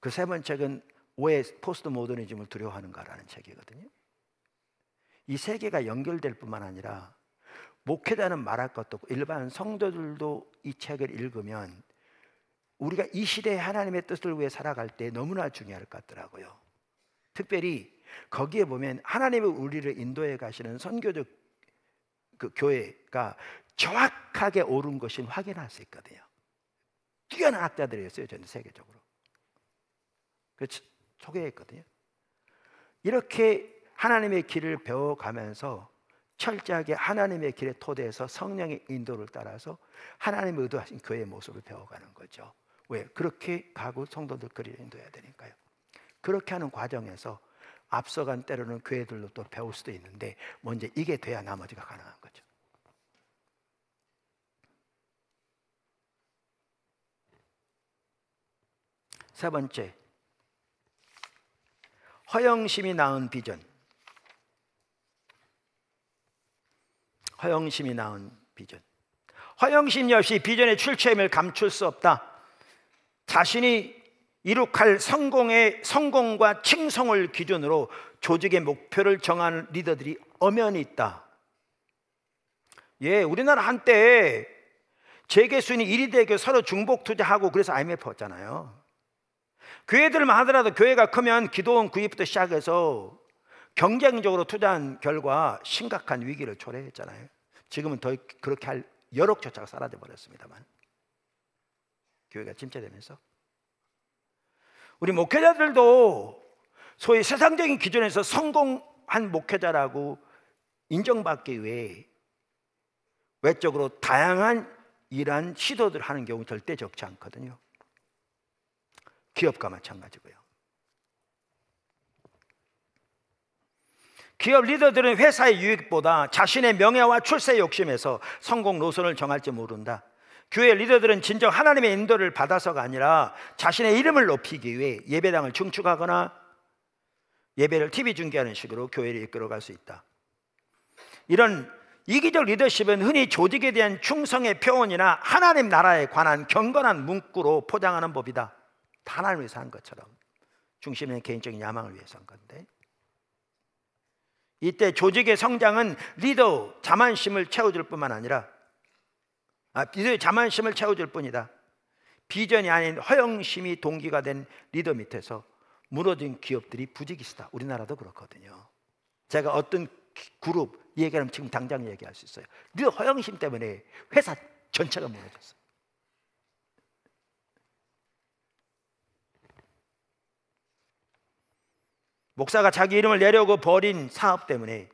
그 세 번째 책은 왜 포스트 모더니즘을 두려워하는가라는 책이거든요. 이 세 개가 연결될 뿐만 아니라 목회자는 말할 것도 없고 일반 성도들도 이 책을 읽으면 우리가 이 시대에 하나님의 뜻을 위해 살아갈 때 너무나 중요할 것 같더라고요. 특별히 거기에 보면 하나님의 우리를 인도해 가시는 선교적 그 교회가 정확하게 옳은 것인 확인할 수 있거든요. 뛰어난 학자들이었어요, 전 세계적으로. 그 소개했거든요. 이렇게 하나님의 길을 배워가면서 철저하게 하나님의 길에 토대에서 성령의 인도를 따라서 하나님의 의도하신 교회의 모습을 배워가는 거죠. 왜? 그렇게 가고 성도들 그리를 인도해야 되니까요. 그렇게 하는 과정에서 앞서간 때로는 교회들로 또 배울 수도 있는데 먼저 이게 돼야 나머지가 가능한 거죠. 세 번째, 허영심이 낳은 비전. 허영심이 낳은 비전. 허영심이 없 비전의 출처임을 감출 수 없다. 자신이 이룩할 성공의 성공과 칭송을 기준으로 조직의 목표를 정하 리더들이 엄연히 있다. 예, 우리나라 한때 재계순이 1위 대교 서로 중복 투자하고 그래서 IMF 왔잖아요. 교회들만 하더라도 교회가 크면 기도원 구입부터 시작해서 경쟁적으로 투자한 결과 심각한 위기를 초래했잖아요. 지금은 더 그렇게 할 여력조차가 사라져 버렸습니다만 교회가 침체되면서 우리 목회자들도 소위 세상적인 기준에서 성공한 목회자라고 인정받기 위해 외적으로 다양한 이러한 시도들 하는 경우 절대 적지 않거든요. 기업과 마찬가지고요. 기업 리더들은 회사의 유익보다 자신의 명예와 출세 욕심에서 성공 노선을 정할지 모른다. 교회 리더들은 진정 하나님의 인도를 받아서가 아니라 자신의 이름을 높이기 위해 예배당을 증축하거나 예배를 TV 중계하는 식으로 교회를 이끌어갈 수 있다. 이런 이기적 리더십은 흔히 조직에 대한 충성의 표현이나 하나님 나라에 관한 경건한 문구로 포장하는 법이다. 하나님을 위해서 한 것처럼 중심의 개인적인 야망을 위해서 한 건데 이때 조직의 성장은 리더 자만심을 채워줄 뿐만 아니라 아, 리더의 자만심을 채워줄 뿐이다. 비전이 아닌 허영심이 동기가 된 리더 밑에서 무너진 기업들이 부지기수다. 우리나라도 그렇거든요. 제가 어떤 그룹 얘기하면 지금 당장 얘기할 수 있어요. 리더 허영심 때문에 회사 전체가 무너졌어요. 목사가 자기 이름을 내려고 벌인 사업 때문에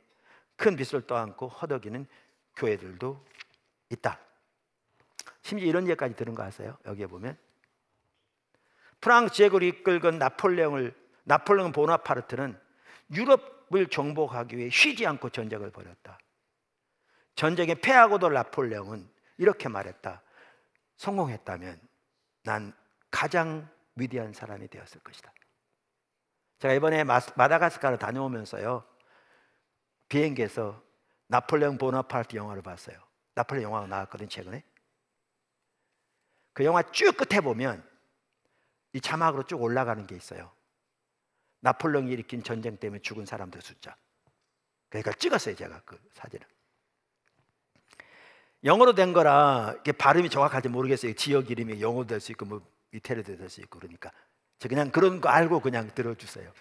큰 빚을 떠안고 허덕이는 교회들도 있다. 심지어 이런 예까지 들은 거 아세요? 여기에 보면 프랑스 제국을 이끌건 나폴레옹을 나폴레옹 보나파르트는 유럽을 정복하기 위해 쉬지 않고 전쟁을 벌였다. 전쟁에 패하고도 나폴레옹은 이렇게 말했다. 성공했다면 난 가장 위대한 사람이 되었을 것이다. 제가 이번에 마다가스카르 다녀오면서요 비행기에서 나폴레옹 보나파르트 영화를 봤어요. 나폴레옹 영화가 나왔거든 최근에. 그 영화 쭉 끝에 보면 이 자막으로 쭉 올라가는 게 있어요. 나폴레옹이 일으킨 전쟁 때문에 죽은 사람들 숫자. 그러니까 찍었어요 제가 그 사진을. 영어로 된 거라 이게 발음이 정확할지 모르겠어요. 지역 이름이 영어도 될 수 있고 뭐 이태리도 될 수 있고 그러니까 저 그냥 그런 거 알고 그냥 들어주세요.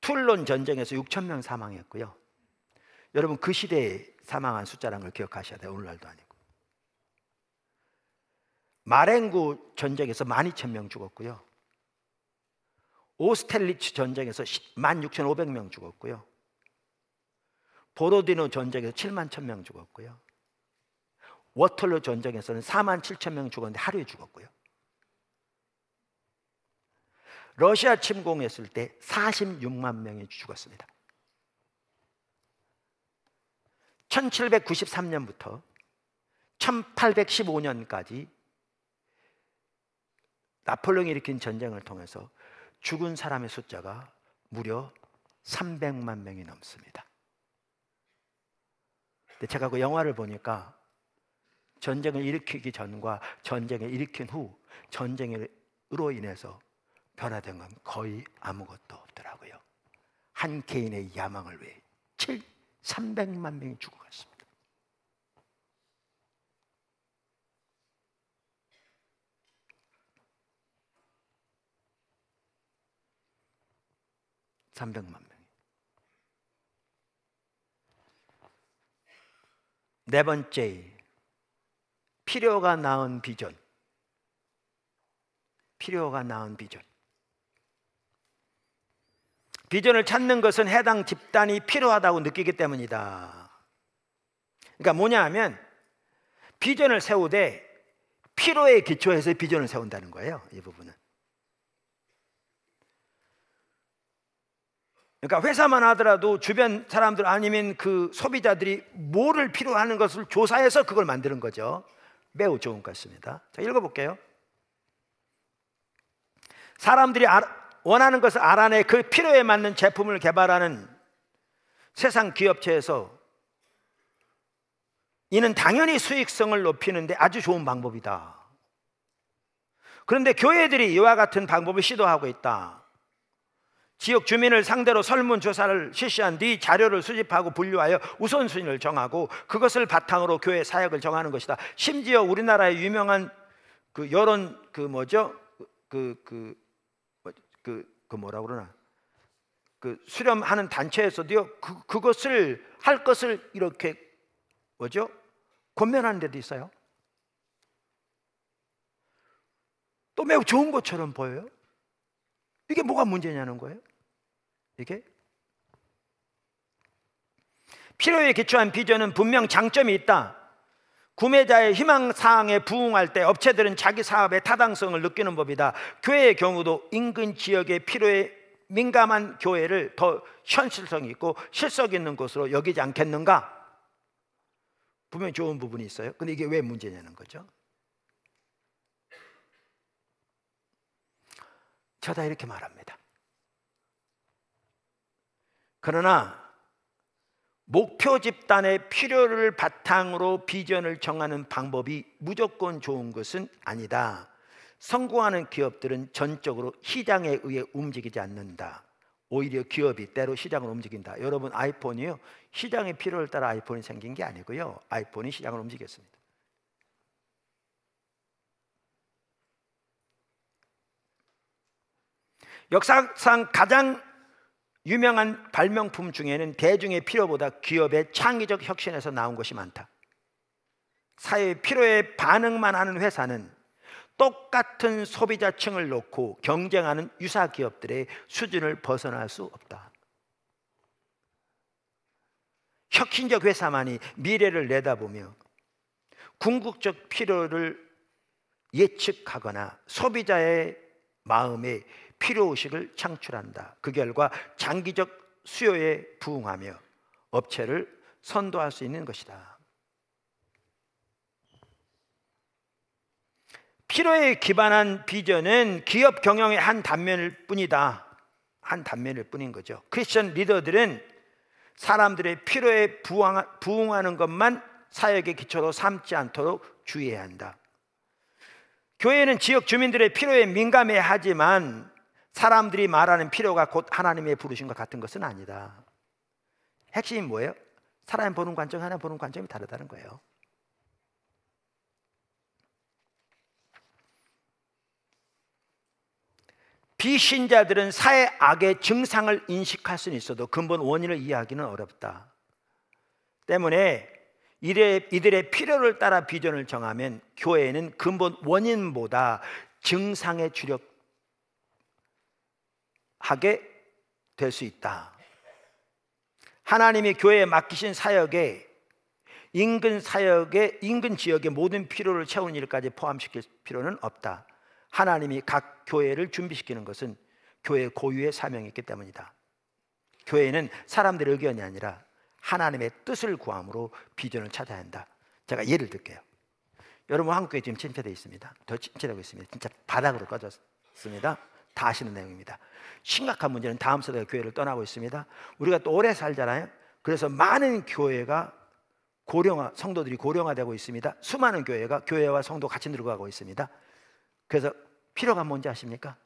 툴론 전쟁에서 6천 명 사망했고요. 여러분 그 시대에 사망한 숫자란걸 기억하셔야 돼요. 오늘날도 아니고. 마랭구 전쟁에서 1 2 0명 죽었고요. 오스텔리츠 전쟁에서 16,500명 죽었고요. 보로디노 전쟁에서 7만 1,000명 죽었고요. 워털로 전쟁에서는 4만 7천 명이 죽었는데 하루에 죽었고요. 러시아 침공했을 때 46만 명이 죽었습니다. 1793년부터 1815년까지 나폴레옹이 일으킨 전쟁을 통해서 죽은 사람의 숫자가 무려 300만 명이 넘습니다. 근데 제가 그 영화를 보니까 전쟁을 일으키기 전과 전쟁을 일으킨 후 전쟁으로 인해서 변화된 건 거의 아무것도 없더라고요. 한 개인의 야망을 위해 7, 300만 명이 죽어갔습니다. (300만 명) 네 번째 필요가 낳은 비전. 필요가 낳은 비전. 비전을 찾는 것은 해당 집단이 필요하다고 느끼기 때문이다. 그러니까 뭐냐 하면 비전을 세우되 필요에 기초해서 비전을 세운다는 거예요. 이 부분은. 그러니까 회사만 하더라도 주변 사람들 아니면 그 소비자들이 뭐를 필요하는 것을 조사해서 그걸 만드는 거죠. 매우 좋은 것입니다. 자, 읽어볼게요. 사람들이 원하는 것을 알아내 그 필요에 맞는 제품을 개발하는 세상 기업체에서 이는 당연히 수익성을 높이는데 아주 좋은 방법이다. 그런데 교회들이 이와 같은 방법을 시도하고 있다. 지역 주민을 상대로 설문조사를 실시한 뒤 자료를 수집하고 분류하여 우선순위를 정하고 그것을 바탕으로 교회 사역을 정하는 것이다. 심지어 우리나라의 유명한 그 여론 그 뭐죠? 그그그 그, 그, 그, 뭐라 그러나 그 수렴하는 단체에서도요 그 그것을 할 것을 이렇게 뭐죠? 권면하는 데도 있어요. 또 매우 좋은 것처럼 보여요. 이게 뭐가 문제냐는 거예요. 이게 필요에 기초한 비전은 분명 장점이 있다. 구매자의 희망 사항에 부응할 때 업체들은 자기 사업의 타당성을 느끼는 법이다. 교회의 경우도 인근 지역의 필요에 민감한 교회를 더 현실성 있고 실속 있는 곳으로 여기지 않겠는가? 분명 좋은 부분이 있어요. 근데 이게 왜 문제냐는 거죠. 저다 이렇게 말합니다. 그러나 목표 집단의 필요를 바탕으로 비전을 정하는 방법이 무조건 좋은 것은 아니다. 성공하는 기업들은 전적으로 시장에 의해 움직이지 않는다. 오히려 기업이 때로 시장을 움직인다. 여러분 아이폰이요. 시장의 필요를 따라 아이폰이 생긴 게 아니고요. 아이폰이 시장을 움직였습니다. 역사상 가장 유명한 발명품 중에는 대중의 필요보다 기업의 창의적 혁신에서 나온 것이 많다. 사회의 필요에 반응만 하는 회사는 똑같은 소비자층을 놓고 경쟁하는 유사 기업들의 수준을 벗어날 수 없다. 혁신적 회사만이 미래를 내다보며 궁극적 필요를 예측하거나 소비자의 마음에 필요 의식을 창출한다. 그 결과 장기적 수요에 부응하며 업체를 선도할 수 있는 것이다. 필요에 기반한 비전은 기업 경영의 한 단면일 뿐이다. 한 단면일 뿐인 거죠. 크리스천 리더들은 사람들의 필요에 부응하는 것만 사역의 기초로 삼지 않도록 주의해야 한다. 교회는 지역 주민들의 필요에 민감해 하지만 사람들이 말하는 필요가 곧 하나님의 부르신것 같은 것은 아니다. 핵심이 뭐예요? 사람 보는 관점, 하나 보는 관점이 다르다는 거예요. 비신자들은 사회 악의 증상을 인식할 수는 있어도 근본 원인을 이해하기는 어렵다. 때문에 이들의, 필요를 따라 비전을 정하면 교회는 근본 원인보다 증상에 주력 하게 될 수 있다. 하나님이 교회에 맡기신 사역에 인근 사역의 인근 지역의 모든 필요를 채우는 일까지 포함시킬 필요는 없다. 하나님이 각 교회를 준비시키는 것은 교회 고유의 사명이 있기 때문이다. 교회는 사람들의 의견이 아니라 하나님의 뜻을 구함으로 비전을 찾아야 한다. 제가 예를 들게요. 여러분 한국교회 지금 침체되 있습니다. 더 침체되고 있습니다. 진짜 바닥으로 꺼졌습니다. 다 아시는 내용입니다. 심각한 문제는 다음 세대가 교회를 떠나고 있습니다. 우리가 또 오래 살잖아요. 그래서 많은 교회가 고령화 성도들이 고령화되고 있습니다. 수많은 교회가 교회와 성도 같이 늙어가고 있습니다. 그래서 필요가 뭔지 아십니까?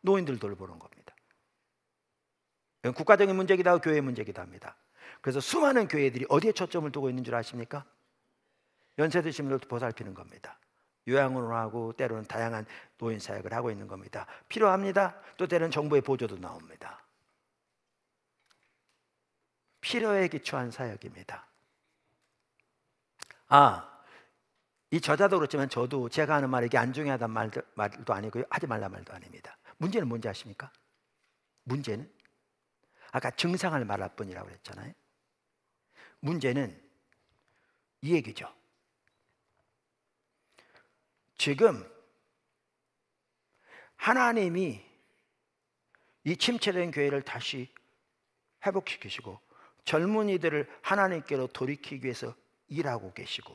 노인들 돌보는 겁니다. 국가적인 문제기도 하고 교회 문제기도 합니다. 그래서 수많은 교회들이 어디에 초점을 두고 있는 줄 아십니까? 연세 드심으로 보살피는 겁니다. 요양원을 하고 때로는 다양한 노인 사역을 하고 있는 겁니다. 필요합니다. 또 때로는 정부의 보조도 나옵니다. 필요에 기초한 사역입니다. 아, 이 저자도 그렇지만 저도 제가 하는 말이 이게 안 중요하단 말도, 말도 아니고요. 하지 말란 말도 아닙니다. 문제는 뭔지 아십니까? 문제는 아까 증상을 말할 뿐이라고 그랬잖아요. 문제는 이 얘기죠. 지금 하나님이 이 침체된 교회를 다시 회복시키시고 젊은이들을 하나님께로 돌이키기 위해서 일하고 계시고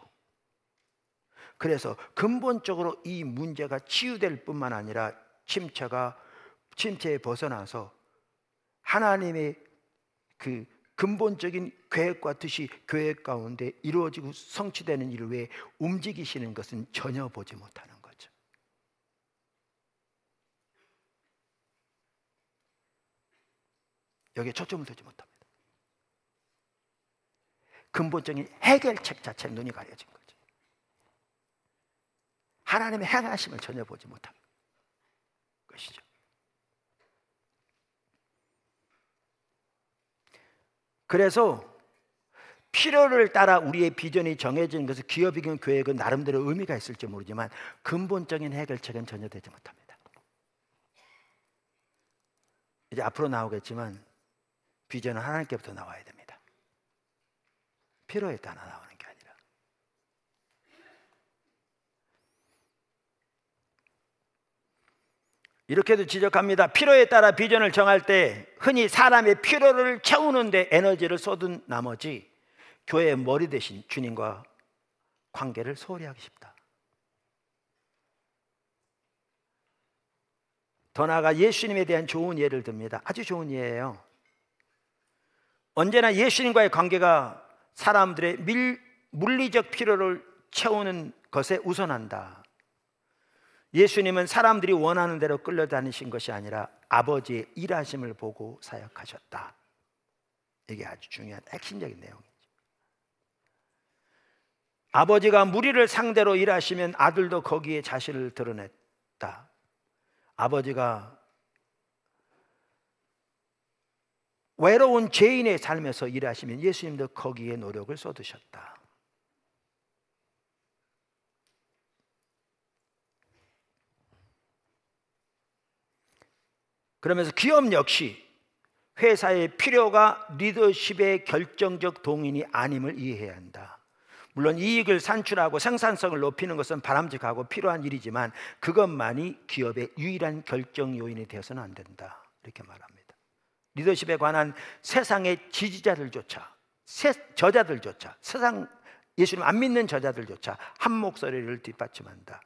그래서 근본적으로 이 문제가 치유될 뿐만 아니라 침체가 침체에 벗어나서 하나님의 그 근본적인 계획과 뜻이 계획 가운데 이루어지고 성취되는 일 외에 움직이시는 것은 전혀 보지 못하는 거죠. 여기에 초점을 두지 못합니다. 근본적인 해결책 자체 눈이 가려진 거죠. 하나님의 행하심을 전혀 보지 못한 것이죠. 그래서 필요를 따라 우리의 비전이 정해진 것은 기업이건 교회은 나름대로 의미가 있을지 모르지만 근본적인 해결책은 전혀 되지 못합니다. 이제 앞으로 나오겠지만 비전은 하나님께부터 나와야 됩니다. 필요에 따라 나오는 이렇게도 지적합니다. 필요에 따라 비전을 정할 때 흔히 사람의 필요를 채우는데 에너지를 쏟은 나머지 교회의 머리 대신 주님과 관계를 소홀히 하기 쉽다. 더 나아가 예수님에 대한 좋은 예를 듭니다. 아주 좋은 예예요. 언제나 예수님과의 관계가 사람들의 밀, 물리적 필요를 채우는 것에 우선한다. 예수님은 사람들이 원하는 대로 끌려다니신 것이 아니라 아버지의 일하심을 보고 사역하셨다. 이게 아주 중요한 핵심적인 내용이죠. 아버지가 무리를 상대로 일하시면 아들도 거기에 자신을 드러냈다. 아버지가 외로운 죄인의 삶에서 일하시면 예수님도 거기에 노력을 쏟으셨다. 그러면서 기업 역시 회사의 필요가 리더십의 결정적 동인이 아님을 이해해야 한다. 물론 이익을 산출하고 생산성을 높이는 것은 바람직하고 필요한 일이지만 그것만이 기업의 유일한 결정 요인이 되어서는 안 된다. 이렇게 말합니다. 리더십에 관한 세상의 지지자들조차 세, 저자들조차 세상 예수님안 믿는 저자들조차 한 목소리를 뒷받침한다.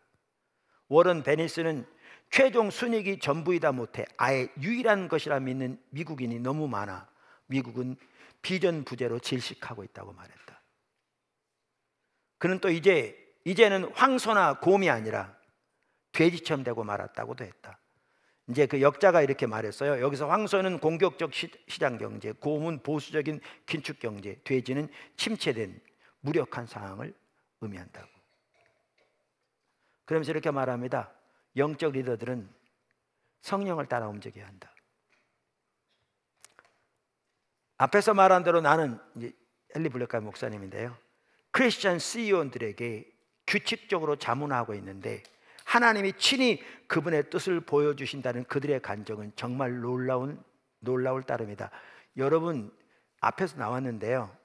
워런 베니스는 최종 순익이 전부이다 못해 아예 유일한 것이라 믿는 미국인이 너무 많아 미국은 비전부재로 질식하고 있다고 말했다. 그는 또 이제 이제는 황소나 곰이 아니라 돼지처럼 되고 말았다고도 했다. 이제 그 역자가 이렇게 말했어요. 여기서 황소는 공격적 시장 경제, 곰은 보수적인 긴축 경제, 돼지는 침체된 무력한 상황을 의미한다고. 그러면서 이렇게 말합니다. 영적 리더들은 성령을 따라 움직여야 한다. 앞에서 말한 대로 나는 엘리 블랙카 목사님인데요. 크리스천 CEO들에게 규칙적으로 자문하고 있는데 하나님이 친히 그분의 뜻을 보여주신다는 그들의 간정은 정말 놀라운 놀라울 따름이다. 여러분 앞에서 나왔는데요.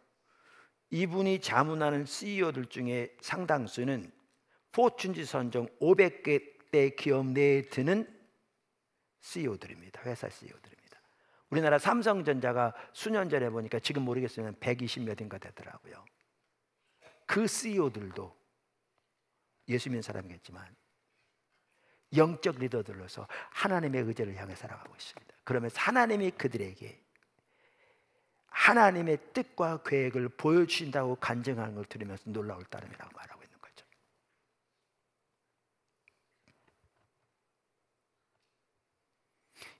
이분이 자문하는 CEO들 중에 상당수는 포춘지 선정 500개 100대 기업 내에 드는 CEO들입니다. 회사 CEO들입니다. 우리나라 삼성전자가 수년 전에 보니까 지금 모르겠으면 120몇인가 되더라고요. 그 CEO들도 예수 믿 사람이겠지만 영적 리더들로서 하나님의 의제를 향해 살아가고 있습니다. 그러면서 하나님이 그들에게 하나님의 뜻과 계획을 보여주신다고 간증하는 걸 들으면서 놀라울 따름이라고 말하고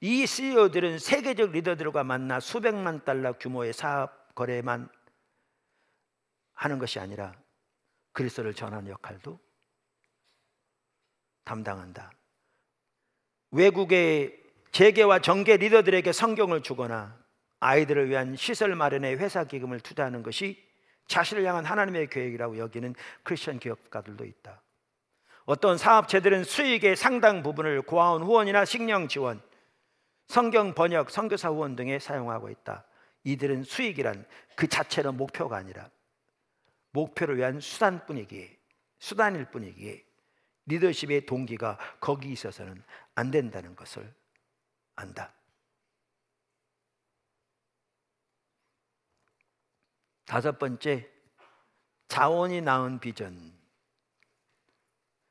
이 CEO들은 세계적 리더들과 만나 수백만 달러 규모의 사업 거래만 하는 것이 아니라 그리스도를 전하는 역할도 담당한다. 외국의 재계와 정계 리더들에게 성경을 주거나 아이들을 위한 시설 마련에 회사 기금을 투자하는 것이 자신을 향한 하나님의 계획이라고 여기는 크리스천 기업가들도 있다. 어떤 사업체들은 수익의 상당 부분을 고아원 후원이나 식량 지원, 성경 번역, 선교사 후원 등에 사용하고 있다. 이들은 수익이란 그 자체로 목표가 아니라 목표를 위한 수단뿐이기에 수단일 뿐이기에 리더십의 동기가 거기 있어서는 안 된다는 것을 안다. 다섯 번째, 자원이 낳은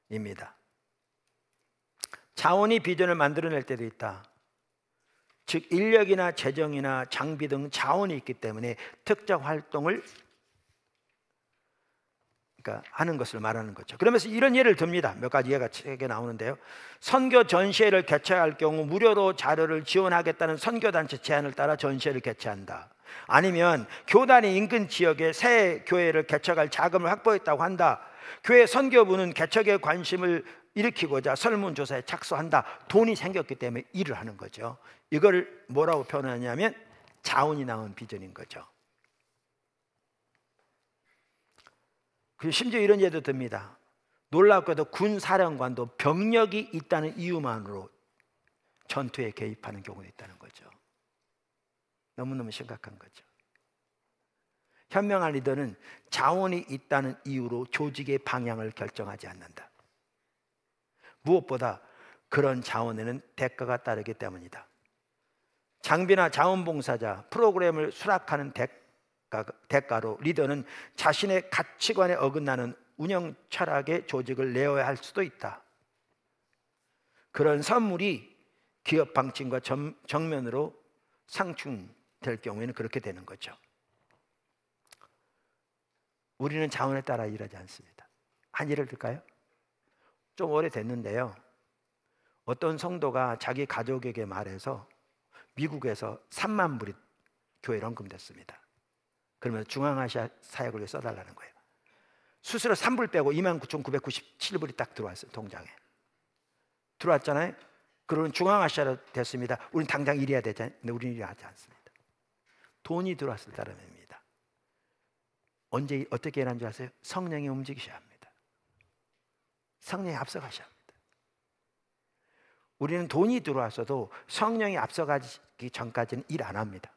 비전입니다. 자원이 비전을 만들어낼 때도 있다. 즉 인력이나 재정이나 장비 등 자원이 있기 때문에 특정 활동을 그러니까 하는 것을 말하는 거죠. 그러면서 이런 예를 듭니다. 몇 가지 예가 책에 나오는데요. 선교 전시회를 개최할 경우 무료로 자료를 지원하겠다는 선교단체 제안을 따라 전시회를 개최한다. 아니면 교단이 인근 지역에 새 교회를 개척할 자금을 확보했다고 한다. 교회 선교부는 개척에 관심을 일으키고자 설문조사에 착수한다. 돈이 생겼기 때문에 일을 하는 거죠. 이걸 뭐라고 표현하냐면 자원이 나온 비전인 거죠. 심지어 이런 예도 듭니다. 놀랍게도 군 사령관도 병력이 있다는 이유만으로 전투에 개입하는 경우도 있다는 거죠. 너무너무 심각한 거죠. 현명한 리더는 자원이 있다는 이유로 조직의 방향을 결정하지 않는다. 무엇보다 그런 자원에는 대가가 따르기 때문이다. 장비나 자원봉사자 프로그램을 수락하는 대가, 로 리더는 자신의 가치관에 어긋나는 운영 철학의 조직을 내어야 할 수도 있다. 그런 선물이 기업 방침과 정, 정면으로 상충될 경우에는 그렇게 되는 거죠. 우리는 자원에 따라 일하지 않습니다. 한 예를 들까요? 좀 오래됐는데요. 어떤 성도가 자기 가족에게 말해서 미국에서 3만 불이 교회로 헌금됐습니다. 그러면 중앙아시아 사역을 써달라는 거예요. 수수료 3불 빼고 29,997불이 딱 들어왔어요, 통장에. 들어왔잖아요. 그러면 중앙아시아로 됐습니다. 우린 당장 일해야 되잖아요. 근데 우린 일을 하지 않습니다. 돈이 들어왔을 따름입니다. 언제, 어떻게 일하는 줄 아세요? 성령이 움직이셔야 합니다. 성령이 앞서가셔야 합니다. 우리는 돈이 들어와서도 성령이 앞서가기 전까지는 일 안 합니다.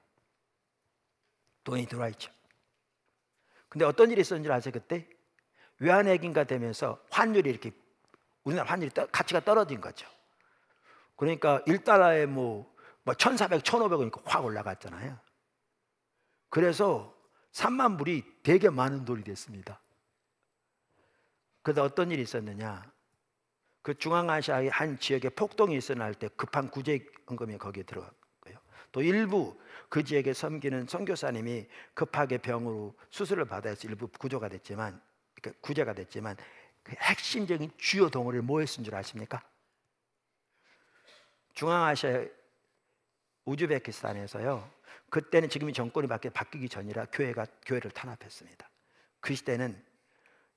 돈이 들어와 있죠. 근데 어떤 일이 있었는지 아세요, 그때? 외환액인가 되면서 환율이 이렇게 우리나라 환율이 떠, 가치가 떨어진 거죠. 그러니까 1달러에 뭐, 뭐 1,400, 1,500이니까 확 올라갔잖아요. 그래서 3만 불이 되게 많은 돈이 됐습니다. 그런데 어떤 일이 있었느냐? 그 중앙아시아의 한 지역에 폭동이 일어날 때 급한 구제금이 거기에 들어갔고요. 또 일부 그 지역에 섬기는 선교사님이 급하게 병으로 수술을 받아서 일부 구조가 됐지만 그러니까 구제가 됐지만 그 핵심적인 주요 덩어리 뭐였은 줄 아십니까? 중앙아시아 우즈베키스탄에서요. 그때는 지금이 정권이 바뀌기 전이라 교회가 교회를 탄압했습니다. 그 시대는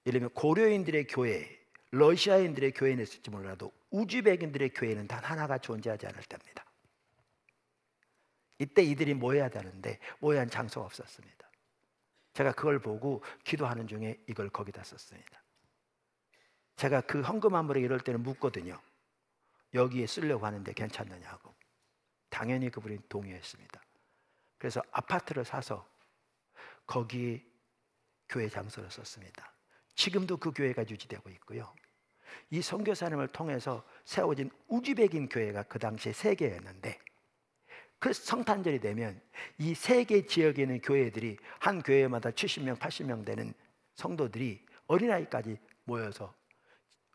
예를 들면 고려인들의 교회, 러시아인들의 교회는 있을지 몰라도 우즈벡인들의 교회는 단 하나가 존재하지 않을 때입니다. 이때 이들이 모여야 되는데 모여야 하는 장소가 없었습니다. 제가 그걸 보고 기도하는 중에 이걸 거기다 썼습니다. 제가 그 헌금 함물에 이럴 때는 묻거든요. 여기에 쓰려고 하는데 괜찮느냐고. 당연히 그분이 동의했습니다. 그래서 아파트를 사서 거기 교회 장소를 썼습니다. 지금도 그 교회가 유지되고 있고요. 이 선교사님을 통해서 세워진 우즈벡인 교회가 그 당시에 세 개였는데 그 성탄절이 되면 이세개 지역에 있는 교회들이 한 교회마다 70명, 80명 되는 성도들이 어린아이까지 모여서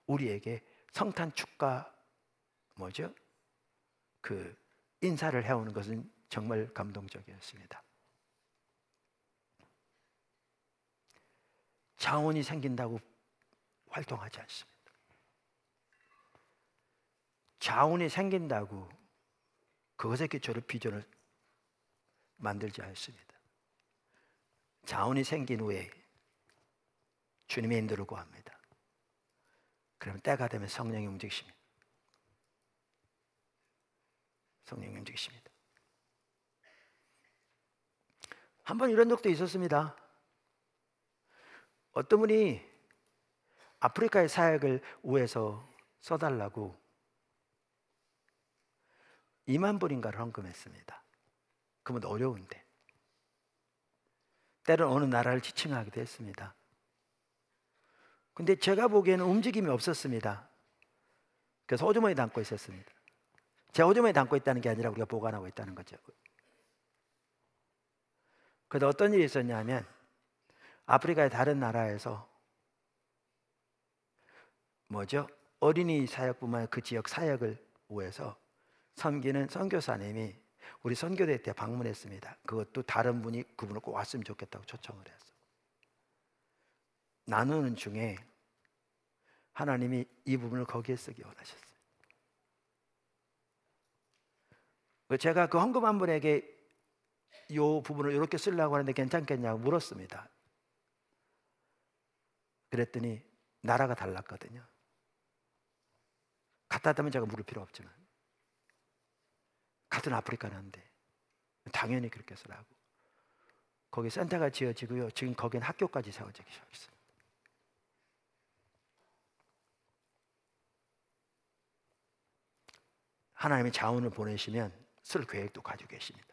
우리에게 성탄 축가 뭐죠? 그 인사를 해오는 것은 정말 감동적이었습니다. 자원이 생긴다고 활동하지 않습니다. 자원이 생긴다고 그것에 기초를 비전을 만들지 않습니다. 자원이 생긴 후에 주님의 인도를 구합니다. 그러면 때가 되면 성령이 움직이십니다. 성령이 움직이십니다. 한번 이런 적도 있었습니다. 어떤 분이 아프리카의 사역을 위해서 써달라고 2만 불인가를 헌금했습니다. 그건 어려운데. 때론 어느 나라를 지칭하기도 했습니다. 근데 제가 보기에는 움직임이 없었습니다. 그래서 호주머니 담고 있었습니다. 제 호주머니 담고 있다는 게 아니라 우리가 보관하고 있다는 거죠. 그래서 어떤 일이 있었냐면 아프리카의 다른 나라에서 뭐죠? 어린이 사역뿐만 아니라 그 지역 사역을 위해서 섬기는 선교사님이 우리 선교대 때 방문했습니다. 그것도 다른 분이 그분을 꼭 왔으면 좋겠다고 초청을 해서 나누는 중에 하나님이 이 부분을 거기에 쓰기 원하셨어요. 그 제가 그 헌금한 분에게 이 부분을 이렇게 쓰려고 하는데 괜찮겠냐고 물었습니다. 그랬더니 나라가 달랐거든요. 갔다 왔다면 제가 물을 필요 없지만 같은 아프리카는데 당연히 그렇게 쓰라고 거기 센터가 지어지고요. 지금 거긴 학교까지 세워지기 시작했습니다. 하나님이 자원을 보내시면 쓸 계획도 가지고 계십니다.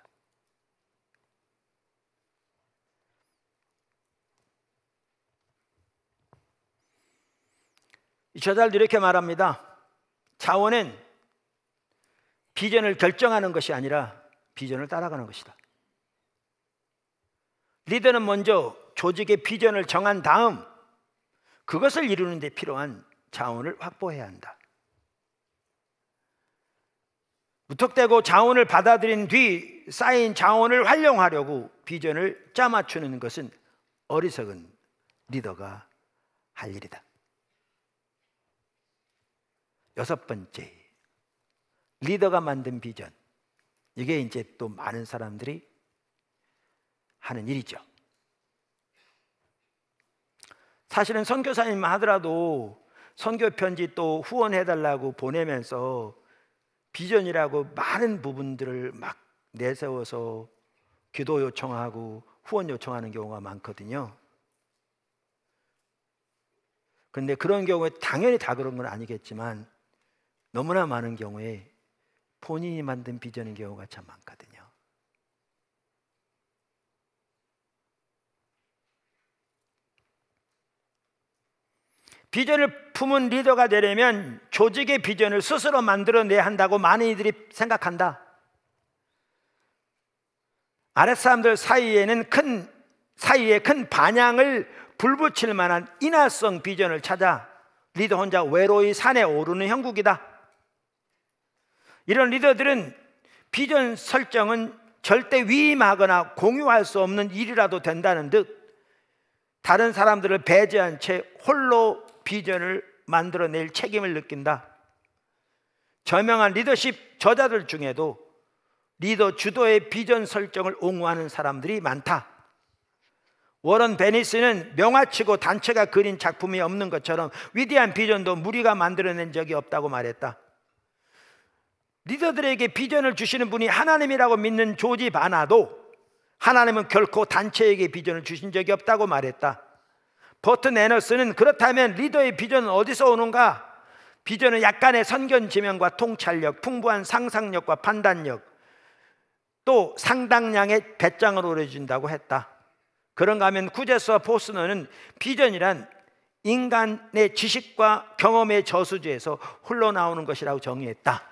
저자들도 이렇게 말합니다. 자원은 비전을 결정하는 것이 아니라 비전을 따라가는 것이다. 리더는 먼저 조직의 비전을 정한 다음 그것을 이루는 데 필요한 자원을 확보해야 한다. 무턱대고 자원을 받아들인 뒤 쌓인 자원을 활용하려고 비전을 짜맞추는 것은 어리석은 리더가 할 일이다. 여섯 번째 리더가 만든 비전 이게 이제 또 많은 사람들이 하는 일이죠. 사실은 선교사님 하더라도 선교 편지 또 후원해 달라고 보내면서 비전이라고 많은 부분들을 막 내세워서 기도 요청하고 후원 요청하는 경우가 많거든요. 그런데 그런 경우에 당연히 다 그런 건 아니겠지만 너무나 많은 경우에 본인이 만든 비전인 경우가 참 많거든요. 비전을 품은 리더가 되려면 조직의 비전을 스스로 만들어내야 한다고 많은 이들이 생각한다. 아랫사람들 사이에는 큰, 사이에 큰 반향을 불붙일 만한 인화성 비전을 찾아 리더 혼자 외로이 산에 오르는 형국이다. 이런 리더들은 비전 설정은 절대 위임하거나 공유할 수 없는 일이라도 된다는 듯 다른 사람들을 배제한 채 홀로 비전을 만들어낼 책임을 느낀다. 저명한 리더십 저자들 중에도 리더 주도의 비전 설정을 옹호하는 사람들이 많다. 워런 베니스는 명화치고 단체가 그린 작품이 없는 것처럼 위대한 비전도 무리가 만들어낸 적이 없다고 말했다. 리더들에게 비전을 주시는 분이 하나님이라고 믿는 조지 바나도 하나님은 결코 단체에게 비전을 주신 적이 없다고 말했다. 버튼 에너스는 그렇다면 리더의 비전은 어디서 오는가? 비전은 약간의 선견 지명과 통찰력, 풍부한 상상력과 판단력, 또 상당량의 배짱을 오려준다고 했다. 그런가 하면 쿠제스와 포스너는 비전이란 인간의 지식과 경험의 저수지에서 흘러나오는 것이라고 정의했다.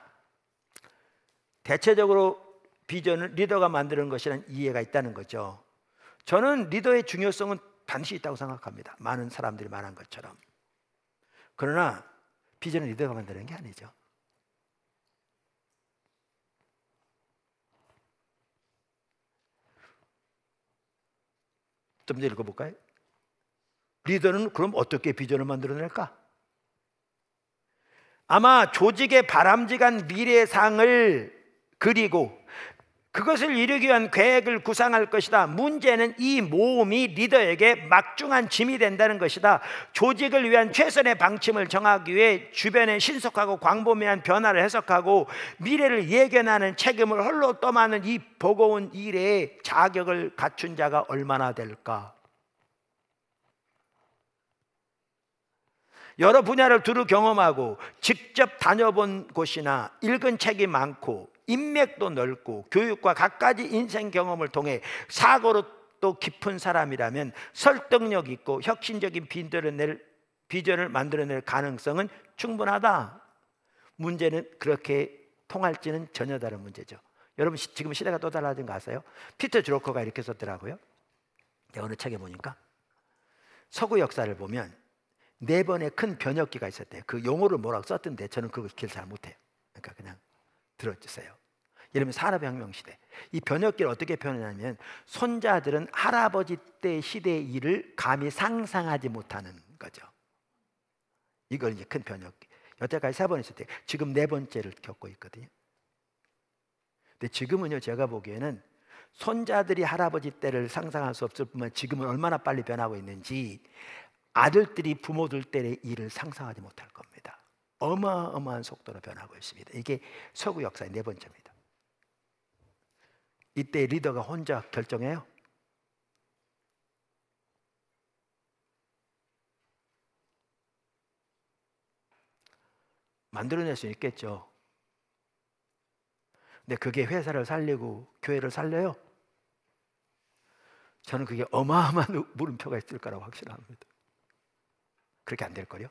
대체적으로 비전을 리더가 만드는 것이라는 이해가 있다는 거죠. 저는 리더의 중요성은 반드시 있다고 생각합니다. 많은 사람들이 말한 것처럼. 그러나 비전은 리더가 만드는 게 아니죠. 좀 더 읽어볼까요? 리더는 그럼 어떻게 비전을 만들어낼까? 아마 조직의 바람직한 미래상을 그리고 그것을 이루기 위한 계획을 구상할 것이다. 문제는 이 모험이 리더에게 막중한 짐이 된다는 것이다. 조직을 위한 최선의 방침을 정하기 위해 주변에 신속하고 광범위한 변화를 해석하고 미래를 예견하는 책임을 홀로 떠마는 이 버거운 일에 자격을 갖춘 자가 얼마나 될까? 여러 분야를 두루 경험하고 직접 다녀본 곳이나 읽은 책이 많고 인맥도 넓고 교육과 각가지 인생 경험을 통해 사고로 또 깊은 사람이라면 설득력 있고 혁신적인 빈도를 낼, 비전을 만들어낼 가능성은 충분하다. 문제는 그렇게 통할지는 전혀 다른 문제죠. 여러분 지금 시대가 또 달라진 거 아세요? 피터 주로커가 이렇게 썼더라고요. 네, 어느 책에 보니까 서구 역사를 보면 네 번의 큰 변혁기가 있었대요. 그 용어를 뭐라고 썼던데 저는 그걸 기억 잘 못해요. 그러니까 그냥 들어주세요. 예를 면 산업혁명 시대. 이 변혁기를 어떻게 표현하냐면 손자들은 할아버지 때 시대의 일을 감히 상상하지 못하는 거죠. 이걸 이제 큰 변혁기. 여태까지 세번 있을 때 지금 네 번째를 겪고 있거든요. 근데 지금은요 제가 보기에는 손자들이 할아버지 때를 상상할 수 없을 뿐만 지금은 얼마나 빨리 변하고 있는지 아들들이 부모들 때의 일을 상상하지 못할 겁니다. 어마어마한 속도로 변하고 있습니다. 이게 서구 역사의 네 번째입니다. 이때 리더가 혼자 결정해요? 만들어낼 수 있겠죠. 근데 그게 회사를 살리고 교회를 살려요? 저는 그게 어마어마한 (laughs) 물음표가 있을 거라고 확신합니다. 그렇게 안 될 거요?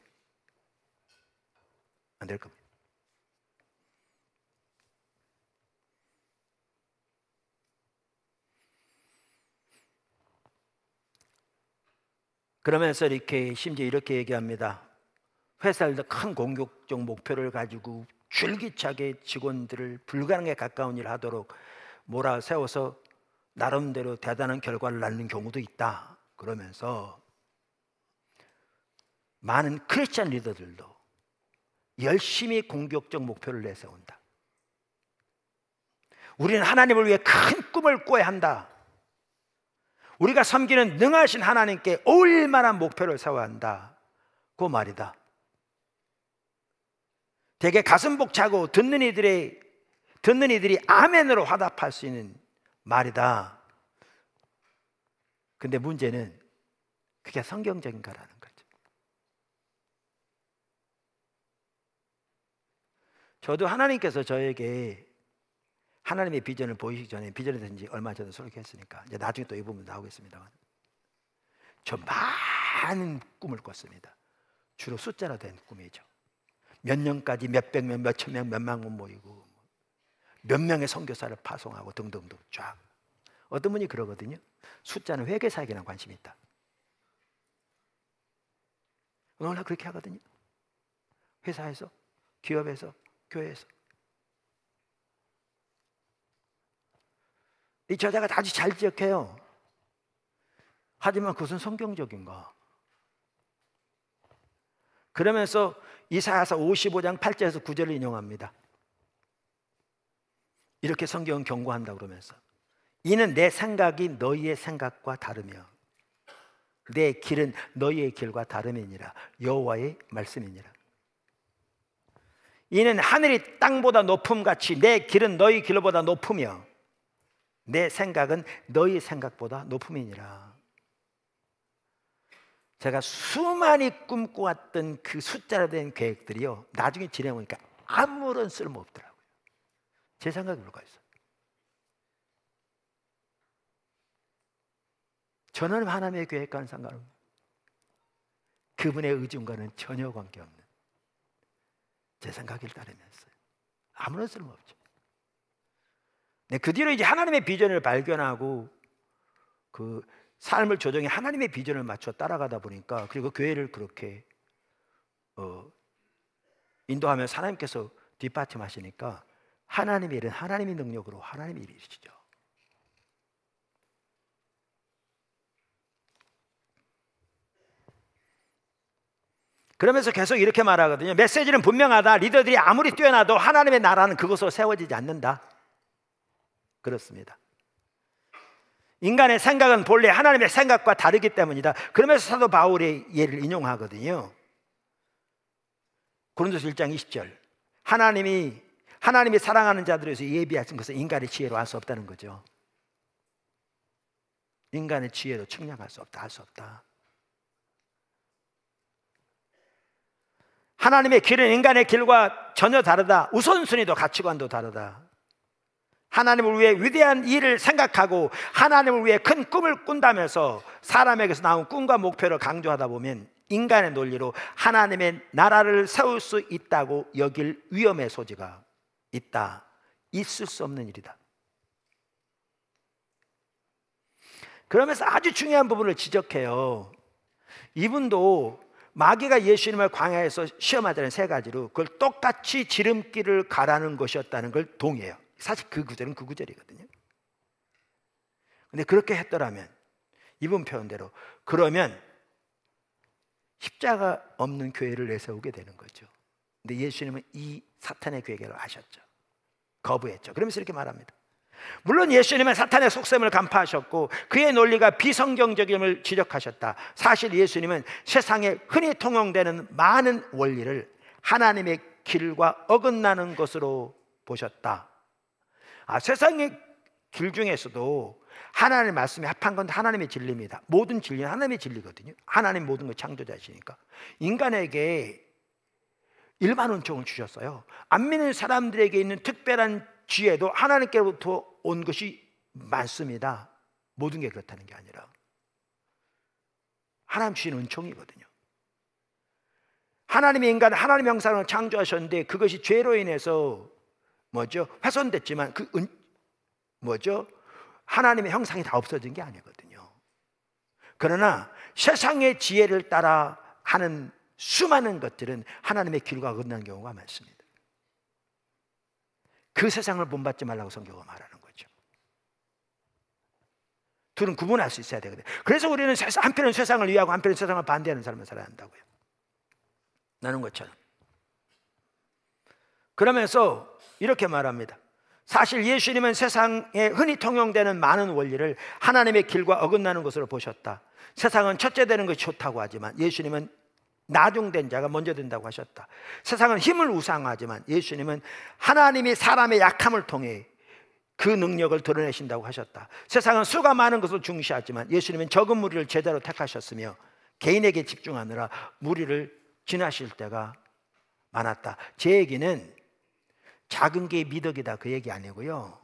안될 겁니다. 그러면서 이렇게 심지어 이렇게 얘기합니다. 회사에서 큰 공격적 목표를 가지고 줄기차게 직원들을 불가능에 가까운 일 하도록 몰아세워서 나름대로 대단한 결과를 낳는 경우도 있다. 그러면서 많은 크리스천 리더들도 열심히 공격적 목표를 내세운다. 우리는 하나님을 위해 큰 꿈을 꿔야 한다. 우리가 섬기는 능하신 하나님께 어울릴 만한 목표를 세워야 한다. 그 말이다. 되게 가슴 벅차고 듣는 이들의 듣는 이들이 아멘으로 화답할 수 있는 말이다. 근데 문제는 그게 성경적인가라는 저도 하나님께서 저에게 하나님의 비전을 보이시기 전에 비전이 된지 얼마 전에 소개했으니까 이제 나중에 또 이 부분 나오겠습니다만 저 많은 꿈을 꿨습니다. 주로 숫자로 된 꿈이죠. 몇 년까지 몇 백 명, 몇 천 명, 몇 만 명 모이고 몇 명의 선교사를 파송하고 등등등 쫙. 어떤 분이 그러거든요. 숫자는 회계 사에게나 관심이 있다. 오늘날 그렇게 하거든요. 회사에서, 기업에서 교회에서. 이 저자가 아주 잘 지적해요. 하지만 그것은 성경적인가? 그러면서 이사야서 55장 8절에서 9절을 인용합니다. 이렇게 성경은 경고한다 그러면서 이는 내 생각이 너희의 생각과 다르며 내 길은 너희의 길과 다름이니라 여호와의 말씀이니라. 이는 하늘이 땅보다 높음 같이 내 길은 너희 길보다 높으며 내 생각은 너희 생각보다 높음이니라. 제가 수많이 꿈꿔왔던 그 숫자로 된 계획들이요. 나중에 진행해니까 아무런 쓸모 없더라고요. 제 생각이 불과 있어 저는 하나님의 계획과는 상관없는 그분의 의중과는 전혀 관계없는 제 생각일 따르면서 아무런 쓸모없죠. 네, 그 뒤로 이제 하나님의 비전을 발견하고 그 삶을 조정해 하나님의 비전을 맞춰 따라가다 보니까 그리고 교회를 그렇게 어, 인도하면 하나님께서 뒷받침하시니까 하나님의 일은 하나님의 능력으로 하나님의 일이시죠. 그러면서 계속 이렇게 말하거든요. 메시지는 분명하다. 리더들이 아무리 뛰어나도 하나님의 나라는 그것으로 세워지지 않는다. 그렇습니다. 인간의 생각은 본래 하나님의 생각과 다르기 때문이다. 그러면서 사도 바울의 예를 인용하거든요. 고린도서 1장 20절. 하나님이 하나님이 사랑하는 자들에서 예비하신 것은 인간의 지혜로 할수 없다는 거죠. 인간의 지혜로 측량할 수 없다, 할 수 없다. 하나님의 길은 인간의 길과 전혀 다르다. 우선순위도 가치관도 다르다. 하나님을 위해 위대한 일을 생각하고 하나님을 위해 큰 꿈을 꾼다면서 사람에게서 나온 꿈과 목표를 강조하다 보면 인간의 논리로 하나님의 나라를 세울 수 있다고 여길 위험의 소지가 있다. 있을 수 없는 일이다. 그러면서 아주 중요한 부분을 지적해요. 이분도 마귀가 예수님을 광야에서 시험하자는 세 가지로 그걸 똑같이 지름길을 가라는 것이었다는 걸 동의해요. 사실 그 구절은 그 구절이거든요. 근데 그렇게 했더라면 이분 표현대로 그러면 십자가 없는 교회를 내세우게 되는 거죠. 근데 예수님은 이 사탄의 괴계를 아셨죠. 거부했죠. 그러면서 이렇게 말합니다. 물론 예수님은 사탄의 속셈을 간파하셨고 그의 논리가 비성경적임을 지적하셨다. 사실 예수님은 세상에 흔히 통용되는 많은 원리를 하나님의 길과 어긋나는 것으로 보셨다. 아, 세상의 길 중에서도 하나님의 말씀에 합한 건 하나님의 진리입니다. 모든 진리는 하나님의 진리거든요. 하나님 모든 걸 창조자시니까. 인간에게 일반 은총을 주셨어요. 안 믿는 사람들에게 있는 특별한 지혜도 하나님께로부터 온 것이 많습니다. 모든 게 그렇다는 게 아니라 하나님 주신 은총이거든요. 하나님의 인간, 하나님의 형상을 창조하셨는데 그것이 죄로 인해서 뭐죠? 훼손됐지만 그 은, 뭐죠? 하나님의 형상이 다 없어진 게 아니거든요. 그러나 세상의 지혜를 따라 하는 수많은 것들은 하나님의 길과 어긋난 경우가 많습니다. 그 세상을 본받지 말라고 성경은 말하는 둘은 구분할 수 있어야 되거든요. 그래서 우리는 세상, 한편은 세상을 위하고 한편은 세상을 반대하는 사람을 살아야 한다고요. 나는 것처럼. 그러면서 이렇게 말합니다. 사실 예수님은 세상에 흔히 통용되는 많은 원리를 하나님의 길과 어긋나는 것으로 보셨다. 세상은 첫째 되는 것이 좋다고 하지만 예수님은 나중된 자가 먼저 된다고 하셨다. 세상은 힘을 우상하지만 화 예수님은 하나님이 사람의 약함을 통해 그 능력을 드러내신다고 하셨다. 세상은 수가 많은 것을 중시하지만 예수님은 적은 무리를 제대로 택하셨으며 개인에게 집중하느라 무리를 지나실 때가 많았다. 제 얘기는 작은 게 미덕이다 그 얘기 아니고요.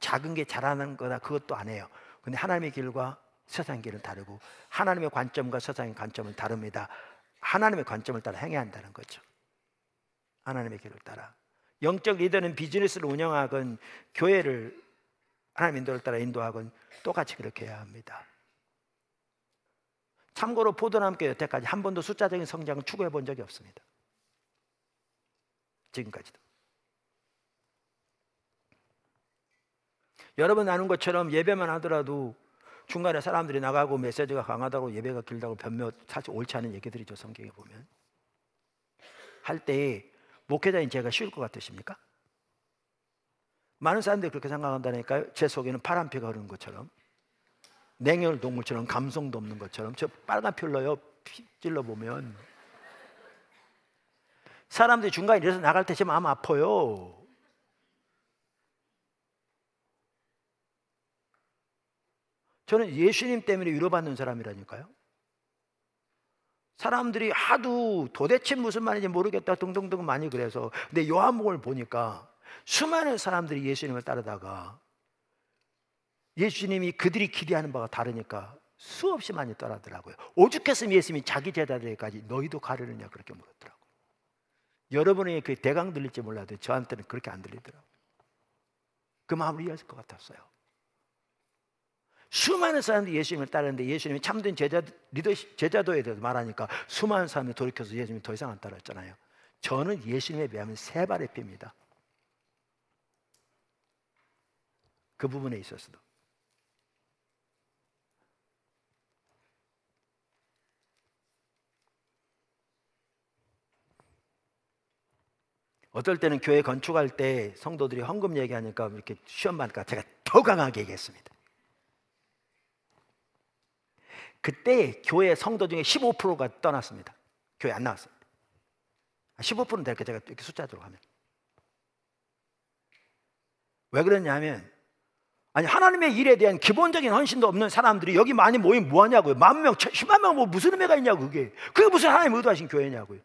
작은 게 잘하는 거다 그것도 아니에요. 근데 하나님의 길과 세상 길은 다르고 하나님의 관점과 세상의 관점은 다릅니다. 하나님의 관점을 따라 행해야 한다는 거죠. 하나님의 길을 따라. 영적 리더는 비즈니스를 운영하건 교회를 하나님 인도를 따라 인도하건 똑같이 그렇게 해야 합니다. 참고로 포도남교 여태까지 한 번도 숫자적인 성장을 추구해 본 적이 없습니다. 지금까지도. 여러분 아는 것처럼 예배만 하더라도 중간에 사람들이 나가고 메시지가 강하다고 예배가 길다고 변명 사실 옳지 않은 얘기들이죠 성경에 보면 할때 목회자인 제가 쉬울 것 같으십니까? 많은 사람들이 그렇게 생각한다니까요. 제 속에는 파란 피가 흐르는 것처럼 냉혈 동물처럼 감성도 없는 것처럼 저 빨간 필러요 찔러 보면 사람들이 중간에 이래서 나갈 때 제 마음 아파요. 저는 예수님 때문에 위로받는 사람이라니까요. 사람들이 하도 도대체 무슨 말인지 모르겠다 등등등 많이 그래서 근데 요한복음을 보니까 수많은 사람들이 예수님을 따르다가 예수님이 그들이 기대하는 바가 다르니까 수없이 많이 떠나더라고요. 오죽했으면 예수님이 자기 제자들까지 너희도 가르느냐 그렇게 물었더라고요. 여러분에게 그 대강 들릴지 몰라도 저한테는 그렇게 안 들리더라고요. 그 마음을 이해하실 것 같았어요. 수많은 사람들이 예수님을 따르는데 예수님이 참된 제자, 리더, 제자도에 대해서 말하니까 수많은 사람들이 돌이켜서 예수님이 더 이상 안 따랐잖아요. 저는 예수님에 비하면 세 발의 핍니다. 그 부분에 있어서도. 어떨 때는 교회 건축할 때 성도들이 헌금 얘기하니까 이렇게 시험받니까 제가 더 강하게 얘기했습니다. 그때 교회 성도 중에 15%가 떠났습니다. 교회 안 나왔어요. 15%는 아, 될까 제가 이렇게 숫자들로 하면. 왜 그러냐면 아니 하나님의 일에 대한 기본적인 헌신도 없는 사람들이 여기 많이 모인뭐 하냐고요. 만 명, 십만 명 뭐 무슨 의미가 있냐고 그게. 그게 무슨 하나님 의도하신 교회냐고요.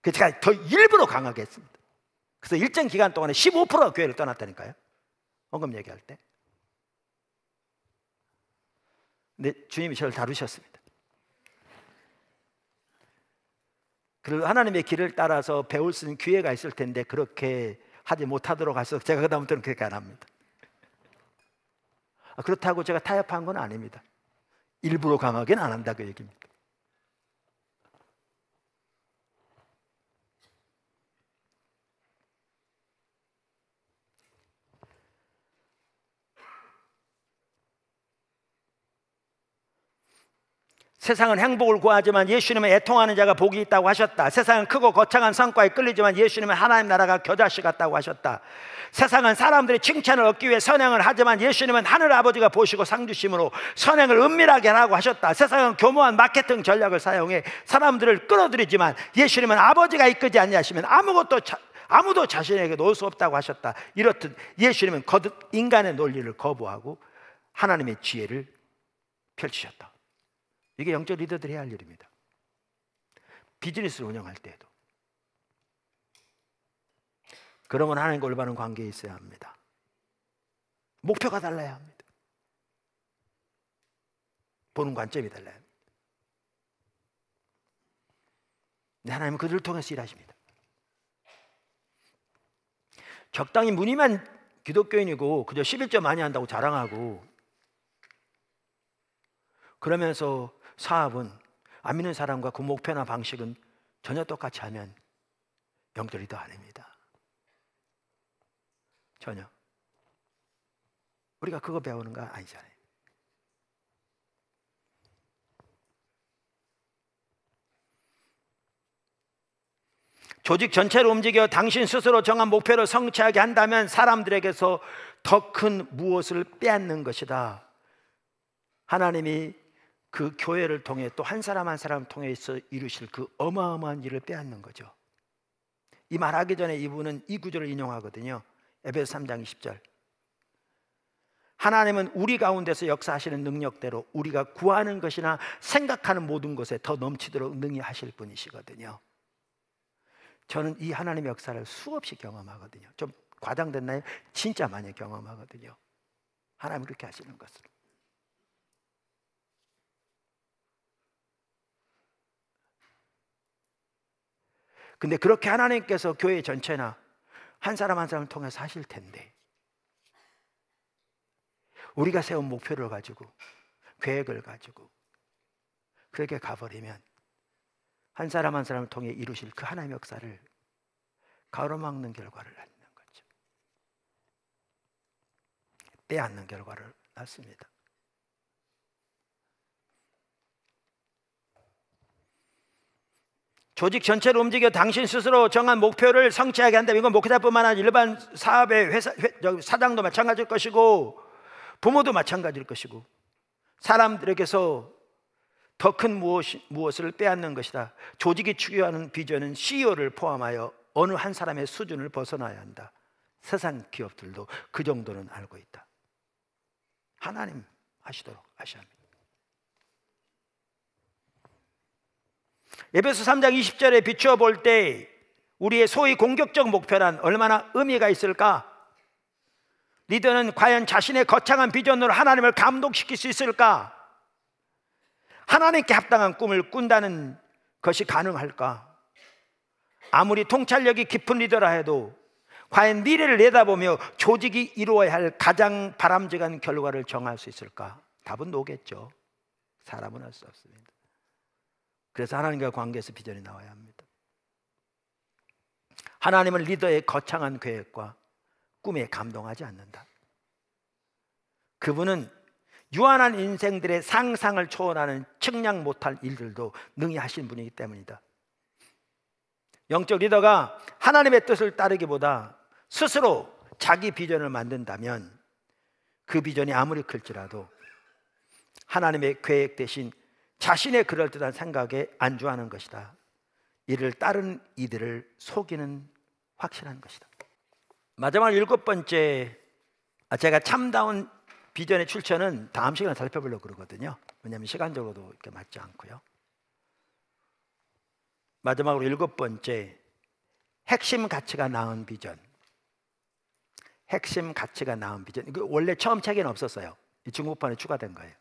그 제가 더 일부러 강하게 했습니다. 그래서 일정 기간 동안에 15%가 교회를 떠났다니까요. 헌금 얘기할 때. 근 네, 주님이 저를 다루셨습니다. 그리고 하나님의 길을 따라서 배울 수 있는 기회가 있을 텐데 그렇게 하지 못하도록 해서 제가 그다음부터는 그렇게 안 합니다. 아, 그렇다고 제가 타협한 건 아닙니다. 일부러 강하게는 안 한다 그 얘기입니다. 세상은 행복을 구하지만 예수님은 애통하는 자가 복이 있다고 하셨다. 세상은 크고 거창한 성과에 끌리지만 예수님은 하나님 나라가 겨자씨 같다고 하셨다. 세상은 사람들이 칭찬을 얻기 위해 선행을 하지만 예수님은 하늘 아버지가 보시고 상주심으로 선행을 은밀하게 하라고 하셨다. 세상은 교묘한 마케팅 전략을 사용해 사람들을 끌어들이지만 예수님은 아버지가 이끄지 아니하시면 아무것도 자, 아무도 자신에게 놓을 수 없다고 하셨다. 이렇듯 예수님은 거듭 인간의 논리를 거부하고 하나님의 지혜를 펼치셨다. 이게 영적 리더들이 해야 할 일입니다. 비즈니스를 운영할 때에도. 그러면 하나님과 올바른 관계에 있어야 합니다. 목표가 달라야 합니다. 보는 관점이 달라요. 네, 하나님은 그들을 통해서 일하십니다. 적당히 무늬만 기독교인이고 그저 11점 많이 한다고 자랑하고 그러면서 사업은 안 믿는 사람과 그 목표나 방식은 전혀 똑같이 하면 영결이도 아닙니다. 전혀. 우리가 그거 배우는 거 아니잖아요. 조직 전체를 움직여 당신 스스로 정한 목표를 성취하게 한다면 사람들에게서 더 큰 무엇을 빼앗는 것이다. 하나님이 그 교회를 통해 또 한 사람 한 사람 통해서 이루실 그 어마어마한 일을 빼앗는 거죠. 이 말하기 전에 이분은 이 구절을 인용하거든요. 에베소 3장 20절. 하나님은 우리 가운데서 역사하시는 능력대로 우리가 구하는 것이나 생각하는 모든 것에 더 넘치도록 능히 하실 분이시거든요. 저는 이 하나님의 역사를 수없이 경험하거든요. 좀 과장됐나요? 진짜 많이 경험하거든요. 하나님 그렇게 하시는 것을. 근데 그렇게 하나님께서 교회 전체나 한 사람 한 사람을 통해서 하실 텐데 우리가 세운 목표를 가지고 계획을 가지고 그렇게 가버리면 한 사람 한 사람을 통해 이루실 그 하나님의 역사를 가로막는 결과를 낳는 거죠. 빼앗는 결과를 낳습니다. 조직 전체를 움직여 당신 스스로 정한 목표를 성취하게 한다면 이건 목회자뿐만 아니라 일반 사업의 회사, 회, 사장도 마찬가지일 것이고 부모도 마찬가지일 것이고 사람들에게서 더 큰 무엇, 무엇을 빼앗는 것이다. 조직이 추구하는 비전은 CEO를 포함하여 어느 한 사람의 수준을 벗어나야 한다. 세상 기업들도 그 정도는 알고 있다. 하나님 하시도록 하셔야합니다 에베소 3장 20절에 비추어 볼 때 우리의 소위 공격적 목표란 얼마나 의미가 있을까? 리더는 과연 자신의 거창한 비전으로 하나님을 감동시킬 수 있을까? 하나님께 합당한 꿈을 꾼다는 것이 가능할까? 아무리 통찰력이 깊은 리더라 해도 과연 미래를 내다보며 조직이 이루어야 할 가장 바람직한 결과를 정할 수 있을까? 답은 노겠죠. 사람은 할 수 없습니다. 그래서 하나님과 관계에서 비전이 나와야 합니다. 하나님은 리더의 거창한 계획과 꿈에 감동하지 않는다. 그분은 유한한 인생들의 상상을 초월하는 측량 못할 일들도 능히 하신 분이기 때문이다. 영적 리더가 하나님의 뜻을 따르기보다 스스로 자기 비전을 만든다면 그 비전이 아무리 클지라도 하나님의 계획 대신 자신의 그럴듯한 생각에 안주하는 것이다. 이를 따른 이들을 속이는 확실한 것이다. 마지막 일곱 번째 아, 제가 참다운 비전의 출처는 다음 시간에 살펴보려고 그러거든요. 왜냐하면 시간적으로도 이렇게 맞지 않고요. 마지막으로 일곱 번째 핵심 가치가 나은 비전. 핵심 가치가 나은 비전. 원래 처음 책에는 없었어요. 이 중국판에 추가된 거예요.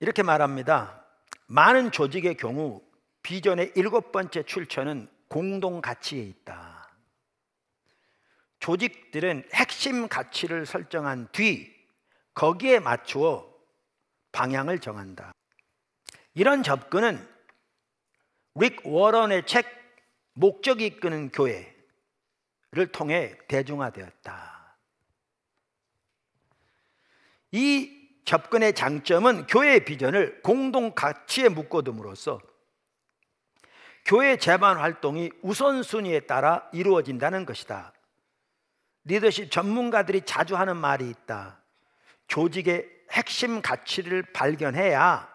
이렇게 말합니다. 많은 조직의 경우 비전의 일곱 번째 출처는 공동 가치에 있다. 조직들은 핵심 가치를 설정한 뒤 거기에 맞추어 방향을 정한다. 이런 접근은 릭 워런의 책 목적이 이끄는 교회를 통해 대중화되었다. 이 접근의 장점은 교회의 비전을 공동 가치에 묶어둠으로써 교회 재반 활동이 우선순위에 따라 이루어진다는 것이다. 리더십 전문가들이 자주 하는 말이 있다. 조직의 핵심 가치를 발견해야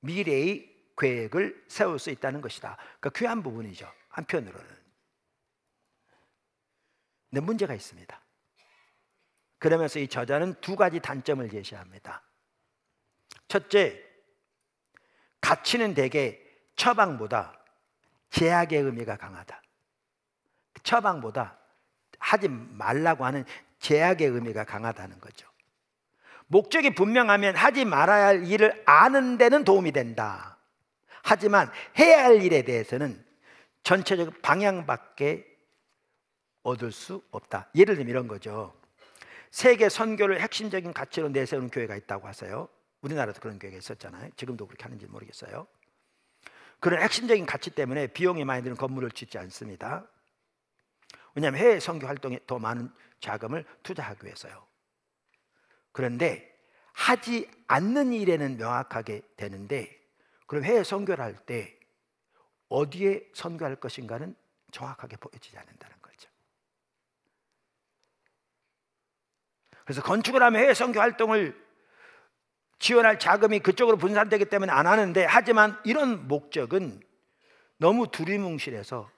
미래의 계획을 세울 수 있다는 것이다. 그 귀한 부분이죠. 한편으로는. 근데 문제가 있습니다. 그러면서 이 저자는 두 가지 단점을 제시합니다. 첫째, 가치는 대개 처방보다 제약의 의미가 강하다. 처방보다 하지 말라고 하는 제약의 의미가 강하다는 거죠. 목적이 분명하면 하지 말아야 할 일을 아는 데는 도움이 된다. 하지만 해야 할 일에 대해서는 전체적 방향밖에 얻을 수 없다. 예를 들면 이런 거죠. 세계 선교를 핵심적인 가치로 내세우는 교회가 있다고 하세요. 우리나라도 그런 교회가 있었잖아요. 지금도 그렇게 하는지 모르겠어요. 그런 핵심적인 가치 때문에 비용이 많이 드는 건물을 짓지 않습니다. 왜냐하면 해외 선교 활동에 더 많은 자금을 투자하기 위해서요. 그런데 하지 않는 일에는 명확하게 되는데 그럼 해외 선교를 할 때 어디에 선교할 것인가는 정확하게 보여지지 않는다는 그래서 건축을 하면 해외 선교 활동을 지원할 자금이 그쪽으로 분산되기 때문에 안 하는데 하지만 이런 목적은 너무 두리뭉실해서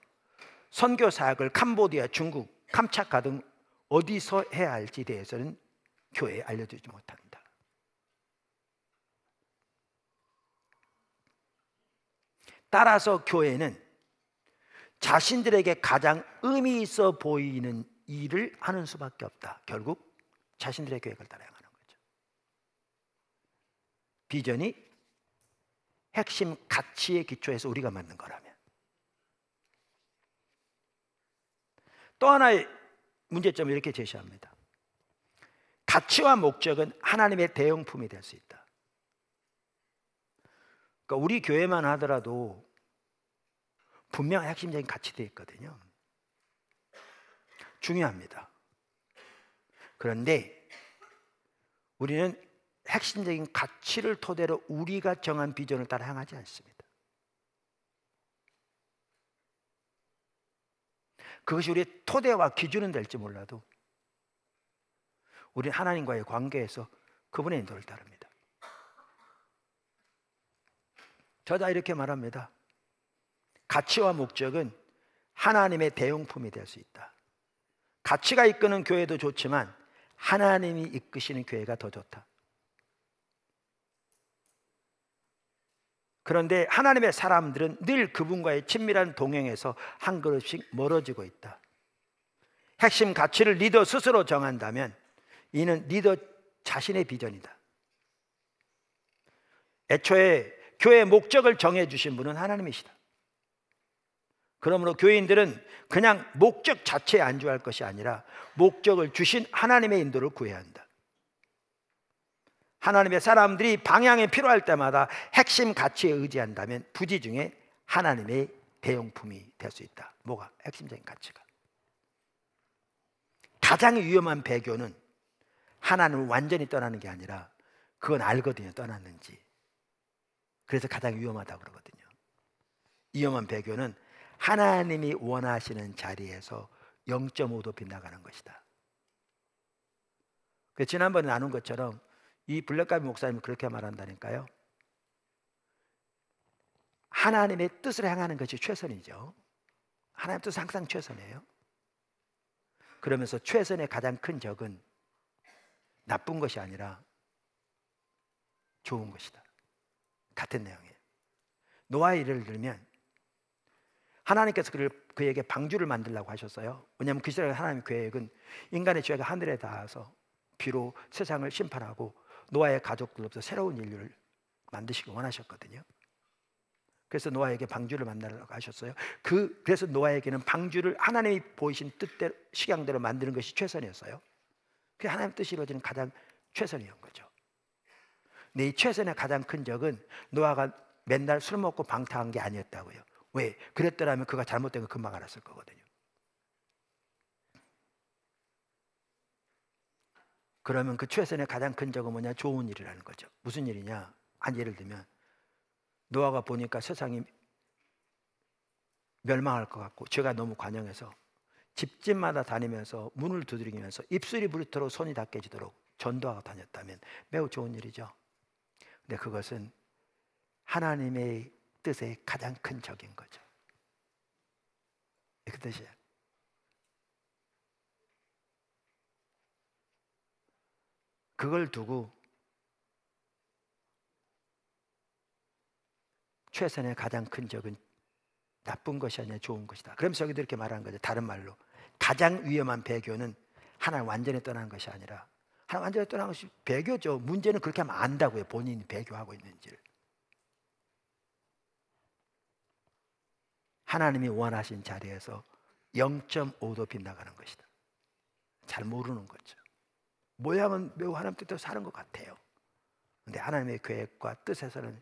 선교 사역을 캄보디아, 중국, 캄차카 등 어디서 해야 할지 대해서는 교회에 알려주지 못합니다. 따라서 교회는 자신들에게 가장 의미 있어 보이는 일을 하는 수밖에 없다. 결국 자신들의 계획을 따라하는 거죠. 비전이 핵심 가치에 기초해서 우리가 만든 거라면 또 하나의 문제점을 이렇게 제시합니다. 가치와 목적은 하나님의 대용품이 될 수 있다. 그러니까 우리 교회만 하더라도 분명 핵심적인 가치도 있거든요. 중요합니다. 그런데 우리는 핵심적인 가치를 토대로 우리가 정한 비전을 따라 행하지 않습니다. 그것이 우리의 토대와 기준은 될지 몰라도 우리는 하나님과의 관계에서 그분의 인도를 따릅니다. 저자 이렇게 말합니다. 가치와 목적은 하나님의 대용품이 될 수 있다. 가치가 이끄는 교회도 좋지만 하나님이 이끄시는 교회가 더 좋다. 그런데 하나님의 사람들은 늘 그분과의 친밀한 동행에서 한 걸음씩 멀어지고 있다. 핵심 가치를 리더 스스로 정한다면 이는 리더 자신의 비전이다. 애초에 교회의 목적을 정해 주신 분은 하나님이시다. 그러므로 교인들은 그냥 목적 자체에 안주할 것이 아니라 목적을 주신 하나님의 인도를 구해야 한다. 하나님의 사람들이 방향이 필요할 때마다 핵심 가치에 의지한다면 부지 중에 하나님의 대용품이 될 수 있다. 뭐가 핵심적인 가치가? 가장 위험한 배교는 하나님을 완전히 떠나는 게 아니라 그건 알거든요. 떠났는지. 그래서 가장 위험하다고 그러거든요. 위험한 배교는 하나님이 원하시는 자리에서 0.5도 빗나가는 것이다. 그 지난번에 나눈 것처럼 이 블랙가비 목사님이 그렇게 말한다니까요. 하나님의 뜻을 행하는 것이 최선이죠. 하나님 뜻은 항상 최선이에요. 그러면서 최선의 가장 큰 적은 나쁜 것이 아니라 좋은 것이다. 같은 내용이에요. 노아의 예를 들면 하나님께서 그를, 그에게 방주를 만들라고 하셨어요. 왜냐하면 그 시절에 하나님의 계획은 인간의 죄가 하늘에 닿아서 비로 세상을 심판하고 노아의 가족들로부터 새로운 인류를 만드시기 원하셨거든요. 그래서 노아에게 방주를 만나라고 하셨어요. 그 그래서 노아에게는 방주를 하나님이 보이신 뜻대로 식양대로 만드는 것이 최선이었어요. 그 하나님 뜻이 이루어지는 가장 최선이었 거죠. 근이 최선의 가장 큰 적은 노아가 맨날 술 먹고 방탕한 게 아니었다고요. 왜? 그랬더라면 그가 잘못된 거 금방 알았을 거거든요. 그러면 그 최선의 가장 큰 적은 뭐냐? 좋은 일이라는 거죠. 무슨 일이냐? 한 아, 예를 들면 노아가 보니까 세상이 멸망할 것 같고 죄가 너무 관영해서 집집마다 다니면서 문을 두드리면서 입술이 부르도록 손이 다 깨지도록 전도하고 다녔다면 매우 좋은 일이죠. 근데 그것은 하나님의 뜻의 가장 큰 적인 거죠. 그 뜻이에요. 그걸 두고 최선의 가장 큰 적은 나쁜 것이 아니라 좋은 것이다. 그럼 여기도 이렇게 말하 거죠. 다른 말로 가장 위험한 배교는 하나님 완전히 떠난 것이 아니라 하나님 완전히 떠난 것이 배교죠. 문제는 그렇게 하면 안다고요. 본인이 배교하고 있는지를. 하나님이 원하신 자리에서 0.5도 빗나가는 것이다. 잘 모르는 거죠. 모양은 매우 하나님 뜻대로 사는 것 같아요. 근데 하나님의 계획과 뜻에서는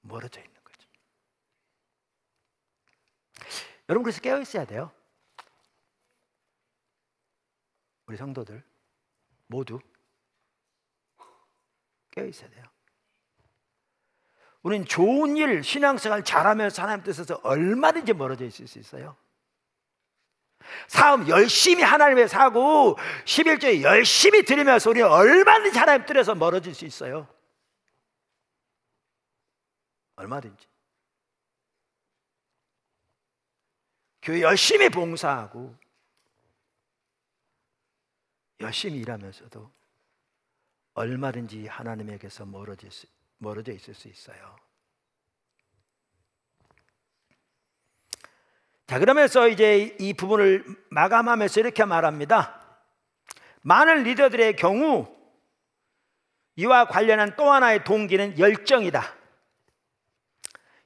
멀어져 있는 거죠. 여러분 그래서 깨어 있어야 돼요. 우리 성도들 모두 깨어 있어야 돼요. 우린 좋은 일, 신앙생활 잘하면서 하나님 뜻에서 얼마든지 멀어져 있을 수 있어요. 사업 열심히 하나님의 사고 11조에 열심히 들으면서우리 얼마든지 하나님 뜻에서 멀어질 수 있어요. 얼마든지. 교회 열심히 봉사하고 열심히 일하면서도 얼마든지 하나님에게서 멀어질 수 멀어져 있을 수 있어요. 자, 그러면서 이제 이 부분을 마감하면서 이렇게 말합니다. 많은 리더들의 경우 이와 관련한 또 하나의 동기는 열정이다.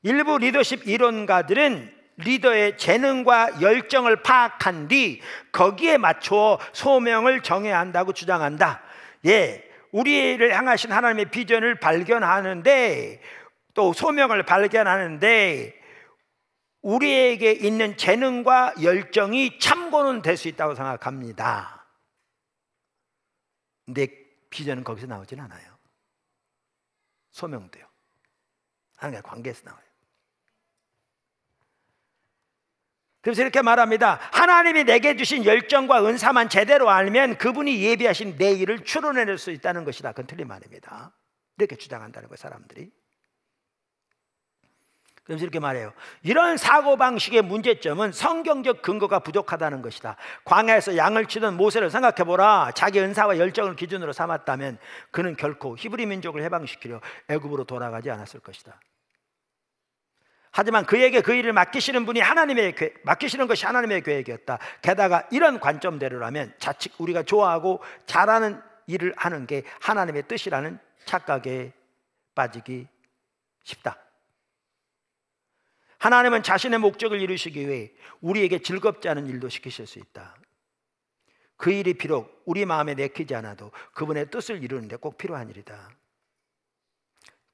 일부 리더십 이론가들은 리더의 재능과 열정을 파악한 뒤 거기에 맞춰 소명을 정해야 한다고 주장한다. 예, 우리를 향하신 하나님의 비전을 발견하는데 또 소명을 발견하는데 우리에게 있는 재능과 열정이 참고는 될 수 있다고 생각합니다. 근데 비전은 거기서 나오진 않아요. 소명돼요. 하나님과 관계에서 나와요. 그래서 이렇게 말합니다. 하나님이 내게 주신 열정과 은사만 제대로 알면 그분이 예비하신 내일을 추론해낼 수 있다는 것이다. 그건 틀린 말입니다. 이렇게 주장한다는 거예요, 사람들이. 그래서 이렇게 말해요. 이런 사고방식의 문제점은 성경적 근거가 부족하다는 것이다. 광야에서 양을 치던 모세를 생각해보라. 자기 은사와 열정을 기준으로 삼았다면 그는 결코 히브리 민족을 해방시키려 애굽으로 돌아가지 않았을 것이다. 하지만 그에게 그 일을 맡기시는 분이 하나님의 계, 맡기시는 것이 하나님의 계획이었다. 게다가 이런 관점대로라면 자칫 우리가 좋아하고 잘하는 일을 하는 게 하나님의 뜻이라는 착각에 빠지기 쉽다. 하나님은 자신의 목적을 이루시기 위해 우리에게 즐겁지 않은 일도 시키실 수 있다. 그 일이 비록 우리 마음에 내키지 않아도 그분의 뜻을 이루는데 꼭 필요한 일이다.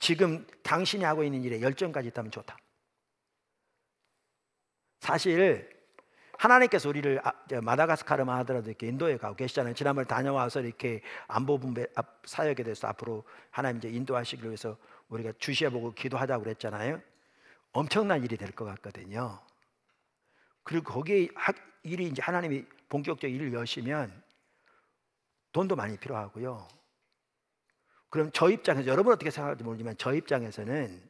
지금 당신이 하고 있는 일에 열정까지 있다면 좋다. 사실 하나님께서 우리를 아, 마다가스카르만 하더라도 이렇게 인도에 가고 계시잖아요. 지난번에 다녀와서 이렇게 안보 분배 사역에 대해서 앞으로 하나님 이제 인도하시기 위해서 우리가 주시해보고 기도하자고 그랬잖아요. 엄청난 일이 될 것 같거든요. 그리고 거기에 일이 이제 하나님이 본격적 일을 여시면 돈도 많이 필요하고요. 그럼 저 입장에서 여러분 어떻게 생각할지 모르지만 저 입장에서는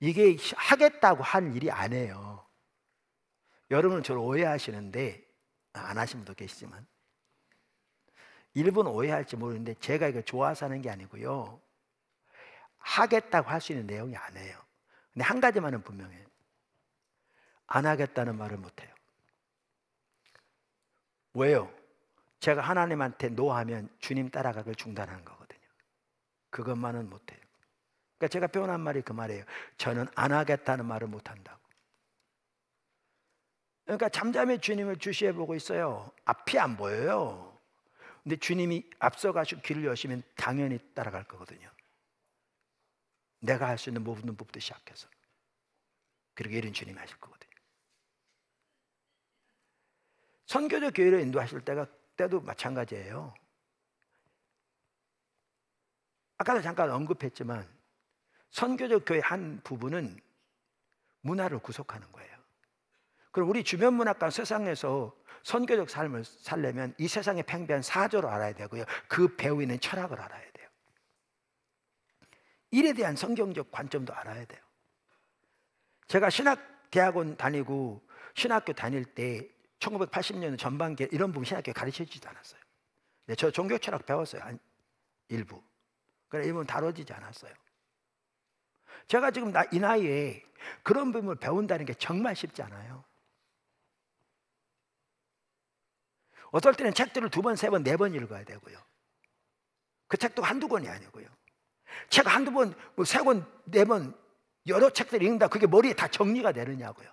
이게 하겠다고 한 일이 아니에요. 여러분은 저를 오해하시는데 안 하신 분도 계시지만 일본 오해할지 모르는데 제가 이거 좋아서 하는 게 아니고요. 하겠다고 할 수 있는 내용이 아니에요. 근데 한 가지만은 분명해안 하겠다는 말을 못 해요. 왜요? 제가 하나님한테 노하면 주님 따라가기를 중단하는 거거든요. 그것만은 못 해요. 그러니까 제가 표현한 말이 그 말이에요. 저는 안 하겠다는 말을 못 한다고. 그러니까 잠잠히 주님을 주시해 보고 있어요. 앞이 안 보여요. 근데 주님이 앞서가시고 길을 여시면 당연히 따라갈 거거든요. 내가 할 수 있는 모든 법부터 시작해서. 그리고 이런 주님이 하실 거거든요. 선교적 교회를 인도하실 때가 때도 마찬가지예요. 아까도 잠깐 언급했지만 선교적 교회 한 부분은 문화를 구속하는 거예요. 그럼 우리 주변 문화과 세상에서 선교적 삶을 살려면 이 세상의 팽배한 사조를 알아야 되고요. 그 배우이는 철학을 알아야 돼요. 일에 대한 성경적 관점도 알아야 돼요. 제가 신학 대학원 다니고 신학교 다닐 때 1980년 전반기에 이런 부분 신학교 에 가르쳐주지도 않았어요. 근데 저 종교 철학 배웠어요. 한 일부. 그래 그러니까 이 부분 다뤄지지 않았어요. 제가 지금 나, 이 나이에 그런 부분을 배운다는 게 정말 쉽지 않아요. 어떨 때는 책들을 두 번, 세 번, 네 번 읽어야 되고요. 그 책도 한두 권이 아니고요. 책 한두 번, 뭐 세 권, 네 번, 여러 책들 읽는다. 그게 머리에 다 정리가 되느냐고요.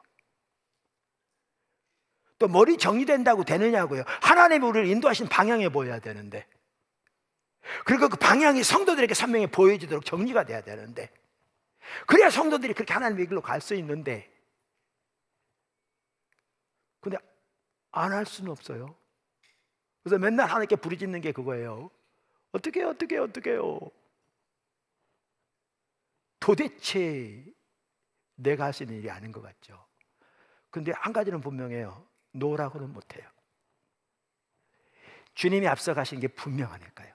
또 머리 정리된다고 되느냐고요. 하나님이 우리를 인도하신 방향에 보여야 되는데. 그리고 그 방향이 성도들에게 선명히 보여지도록 정리가 돼야 되는데. 그래야 성도들이 그렇게 하나님의 길로 갈 수 있는데. 근데 안 할 수는 없어요. 그래서 맨날 하나님께 부르짖는 게 그거예요. 어떻게 어떻게 어떻게요? 도대체 내가 할 수 있는 일이 아닌 것 같죠. 근데 한 가지는 분명해요. 노라고는 못해요. 주님이 앞서가신 게 분명하니까요.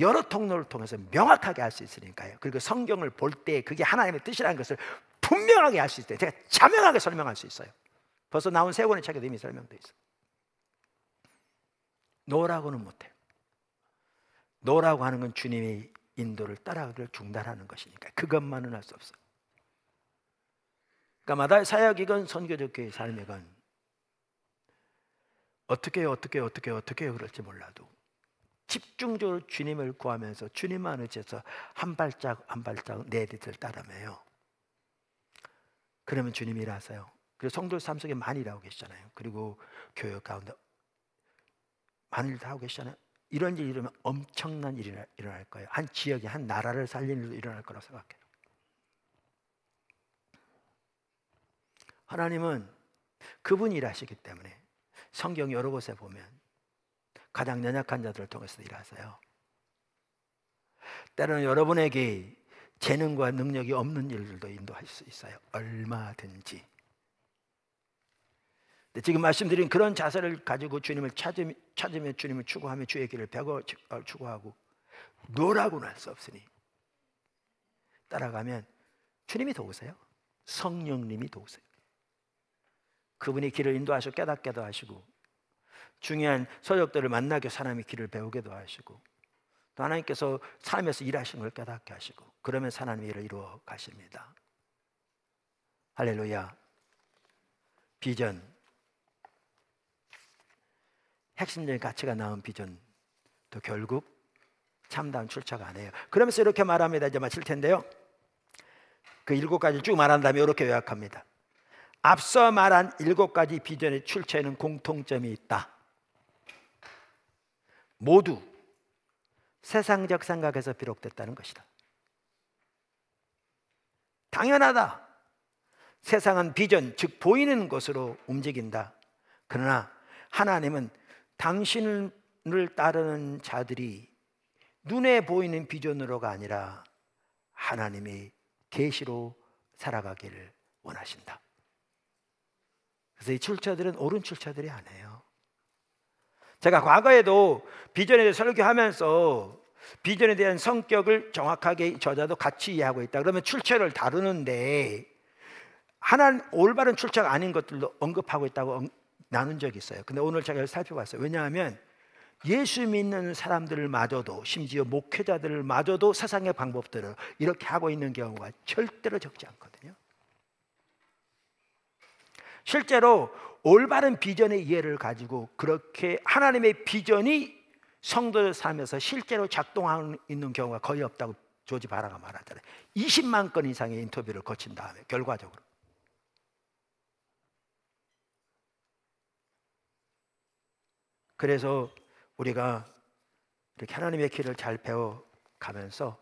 여러 통로를 통해서 명확하게 할 수 있으니까요. 그리고 성경을 볼 때 그게 하나님의 뜻이라는 것을 분명하게 할 수 있어요. 제가 자명하게 설명할 수 있어요. 벌써 나온 세 권의 책에도 이미 설명되어 있어요. 노라고는 못해요. 노라고 하는 건 주님의 인도를 따라가기를 중단하는 것이니까 그것만은 할 수 없어요. 그러니까 마다의 사역이건 선교적 교회의 삶이건 어떻게 어떻게 어떻게 어떻게 그럴지 몰라도 집중적으로 주님을 구하면서 주님만 의지해서 한 발짝 한 발짝 내딛을 따라매요. 그러면 주님이 일하요 그리고 성도 삶 속에 많이 일하고 계시잖아요. 그리고 교회 가운데 많은 일들 하고 계시잖아요. 이런 일이 일어나면 엄청난 일이 일어날 거예요. 한 지역에 한 나라를 살리는 일도 일어날 거라고 생각해요. 하나님은 그분이 일하시기 때문에 성경 여러 곳에 보면 가장 연약한 자들을 통해서 일하세요. 때로는 여러분에게 재능과 능력이 없는 일들도 인도할 수 있어요. 얼마든지. 네, 지금 말씀드린 그런 자세를 가지고 주님을 찾으며, 찾으며 주님을 추구하며 주의 길을 배워 어, 추구하고 노라고는 할 수 없으니 따라가면 주님이 도우세요. 성령님이 도우세요. 그분이 길을 인도하셔 깨닫게도 하시고 중요한 서적들을 만나게 사람이 길을 배우게도 하시고 또 하나님께서 삶에서 일하신 걸 깨닫게 하시고 그러면 사나님의 일을 이루어 가십니다. 할렐루야. 비전 핵심적인 가치가 나온 비전도 결국 참다운 출처가 아니에요. 그러면서 이렇게 말합니다. 이제 마칠 텐데요. 그 일곱 가지 쭉 말한 다음에 이렇게 요약합니다. 앞서 말한 일곱 가지 비전의 출처에는 공통점이 있다. 모두 세상적 생각에서 비롯됐다는 것이다. 당연하다. 세상은 비전, 즉 보이는 것으로 움직인다. 그러나 하나님은 당신을 따르는 자들이 눈에 보이는 비전으로가 아니라 하나님의 계시로 살아가기를 원하신다. 그래서 이 출처들은 옳은 출처들이 아니에요. 제가 과거에도 비전에 대해 설교하면서 비전에 대한 성격을 정확하게 저자도 같이 이해하고 있다. 그러면 출처를 다루는데 하나 올바른 출처가 아닌 것들도 언급하고 있다고 나눈 적이 있어요. 근데 오늘 제가 살펴봤어요. 왜냐하면 예수 믿는 사람들을마저도 심지어 목회자들을마저도 세상의 방법들을 이렇게 하고 있는 경우가 절대로 적지 않거든요. 실제로 올바른 비전의 이해를 가지고 그렇게 하나님의 비전이 성도들 삶에서 실제로 작동하고 있는 경우가 거의 없다고 조지 바라가 말하더래요 20만 건 이상의 인터뷰를 거친 다음에 결과적으로 그래서 우리가 이렇게 하나님의 길을 잘 배워 가면서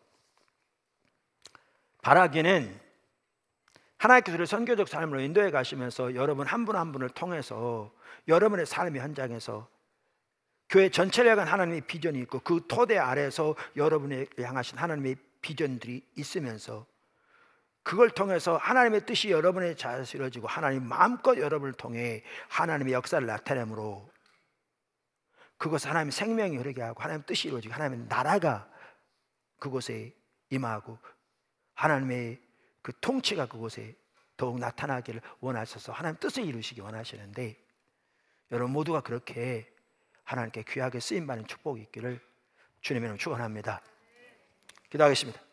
바라기는 하나님께서 선교적 삶으로 인도해 가시면서 여러분 한 분한 한 분을 통해서 여러분의 삶의 현장에서 교회 전체를 향한 하나님의 비전이 있고 그 토대 아래서 여러분을 향하신 하나님의 비전들이 있으면서 그걸 통해서 하나님의 뜻이 여러분의 자세로 지고 하나님 마음껏 여러분을 통해 하나님의 역사를 나타내므로 그곳 하나님의 생명이 흐르게 하고 하나님의 뜻이 이루어지고 하나님의 나라가 그곳에 임하고 하나님의 그 통치가 그곳에 더욱 나타나기를 원하셔서 하나님 뜻을 이루시기 원하시는데 여러분 모두가 그렇게 하나님께 귀하게 쓰임 받는 축복이 있기를 주님의 이름 축원합니다. 기도하겠습니다.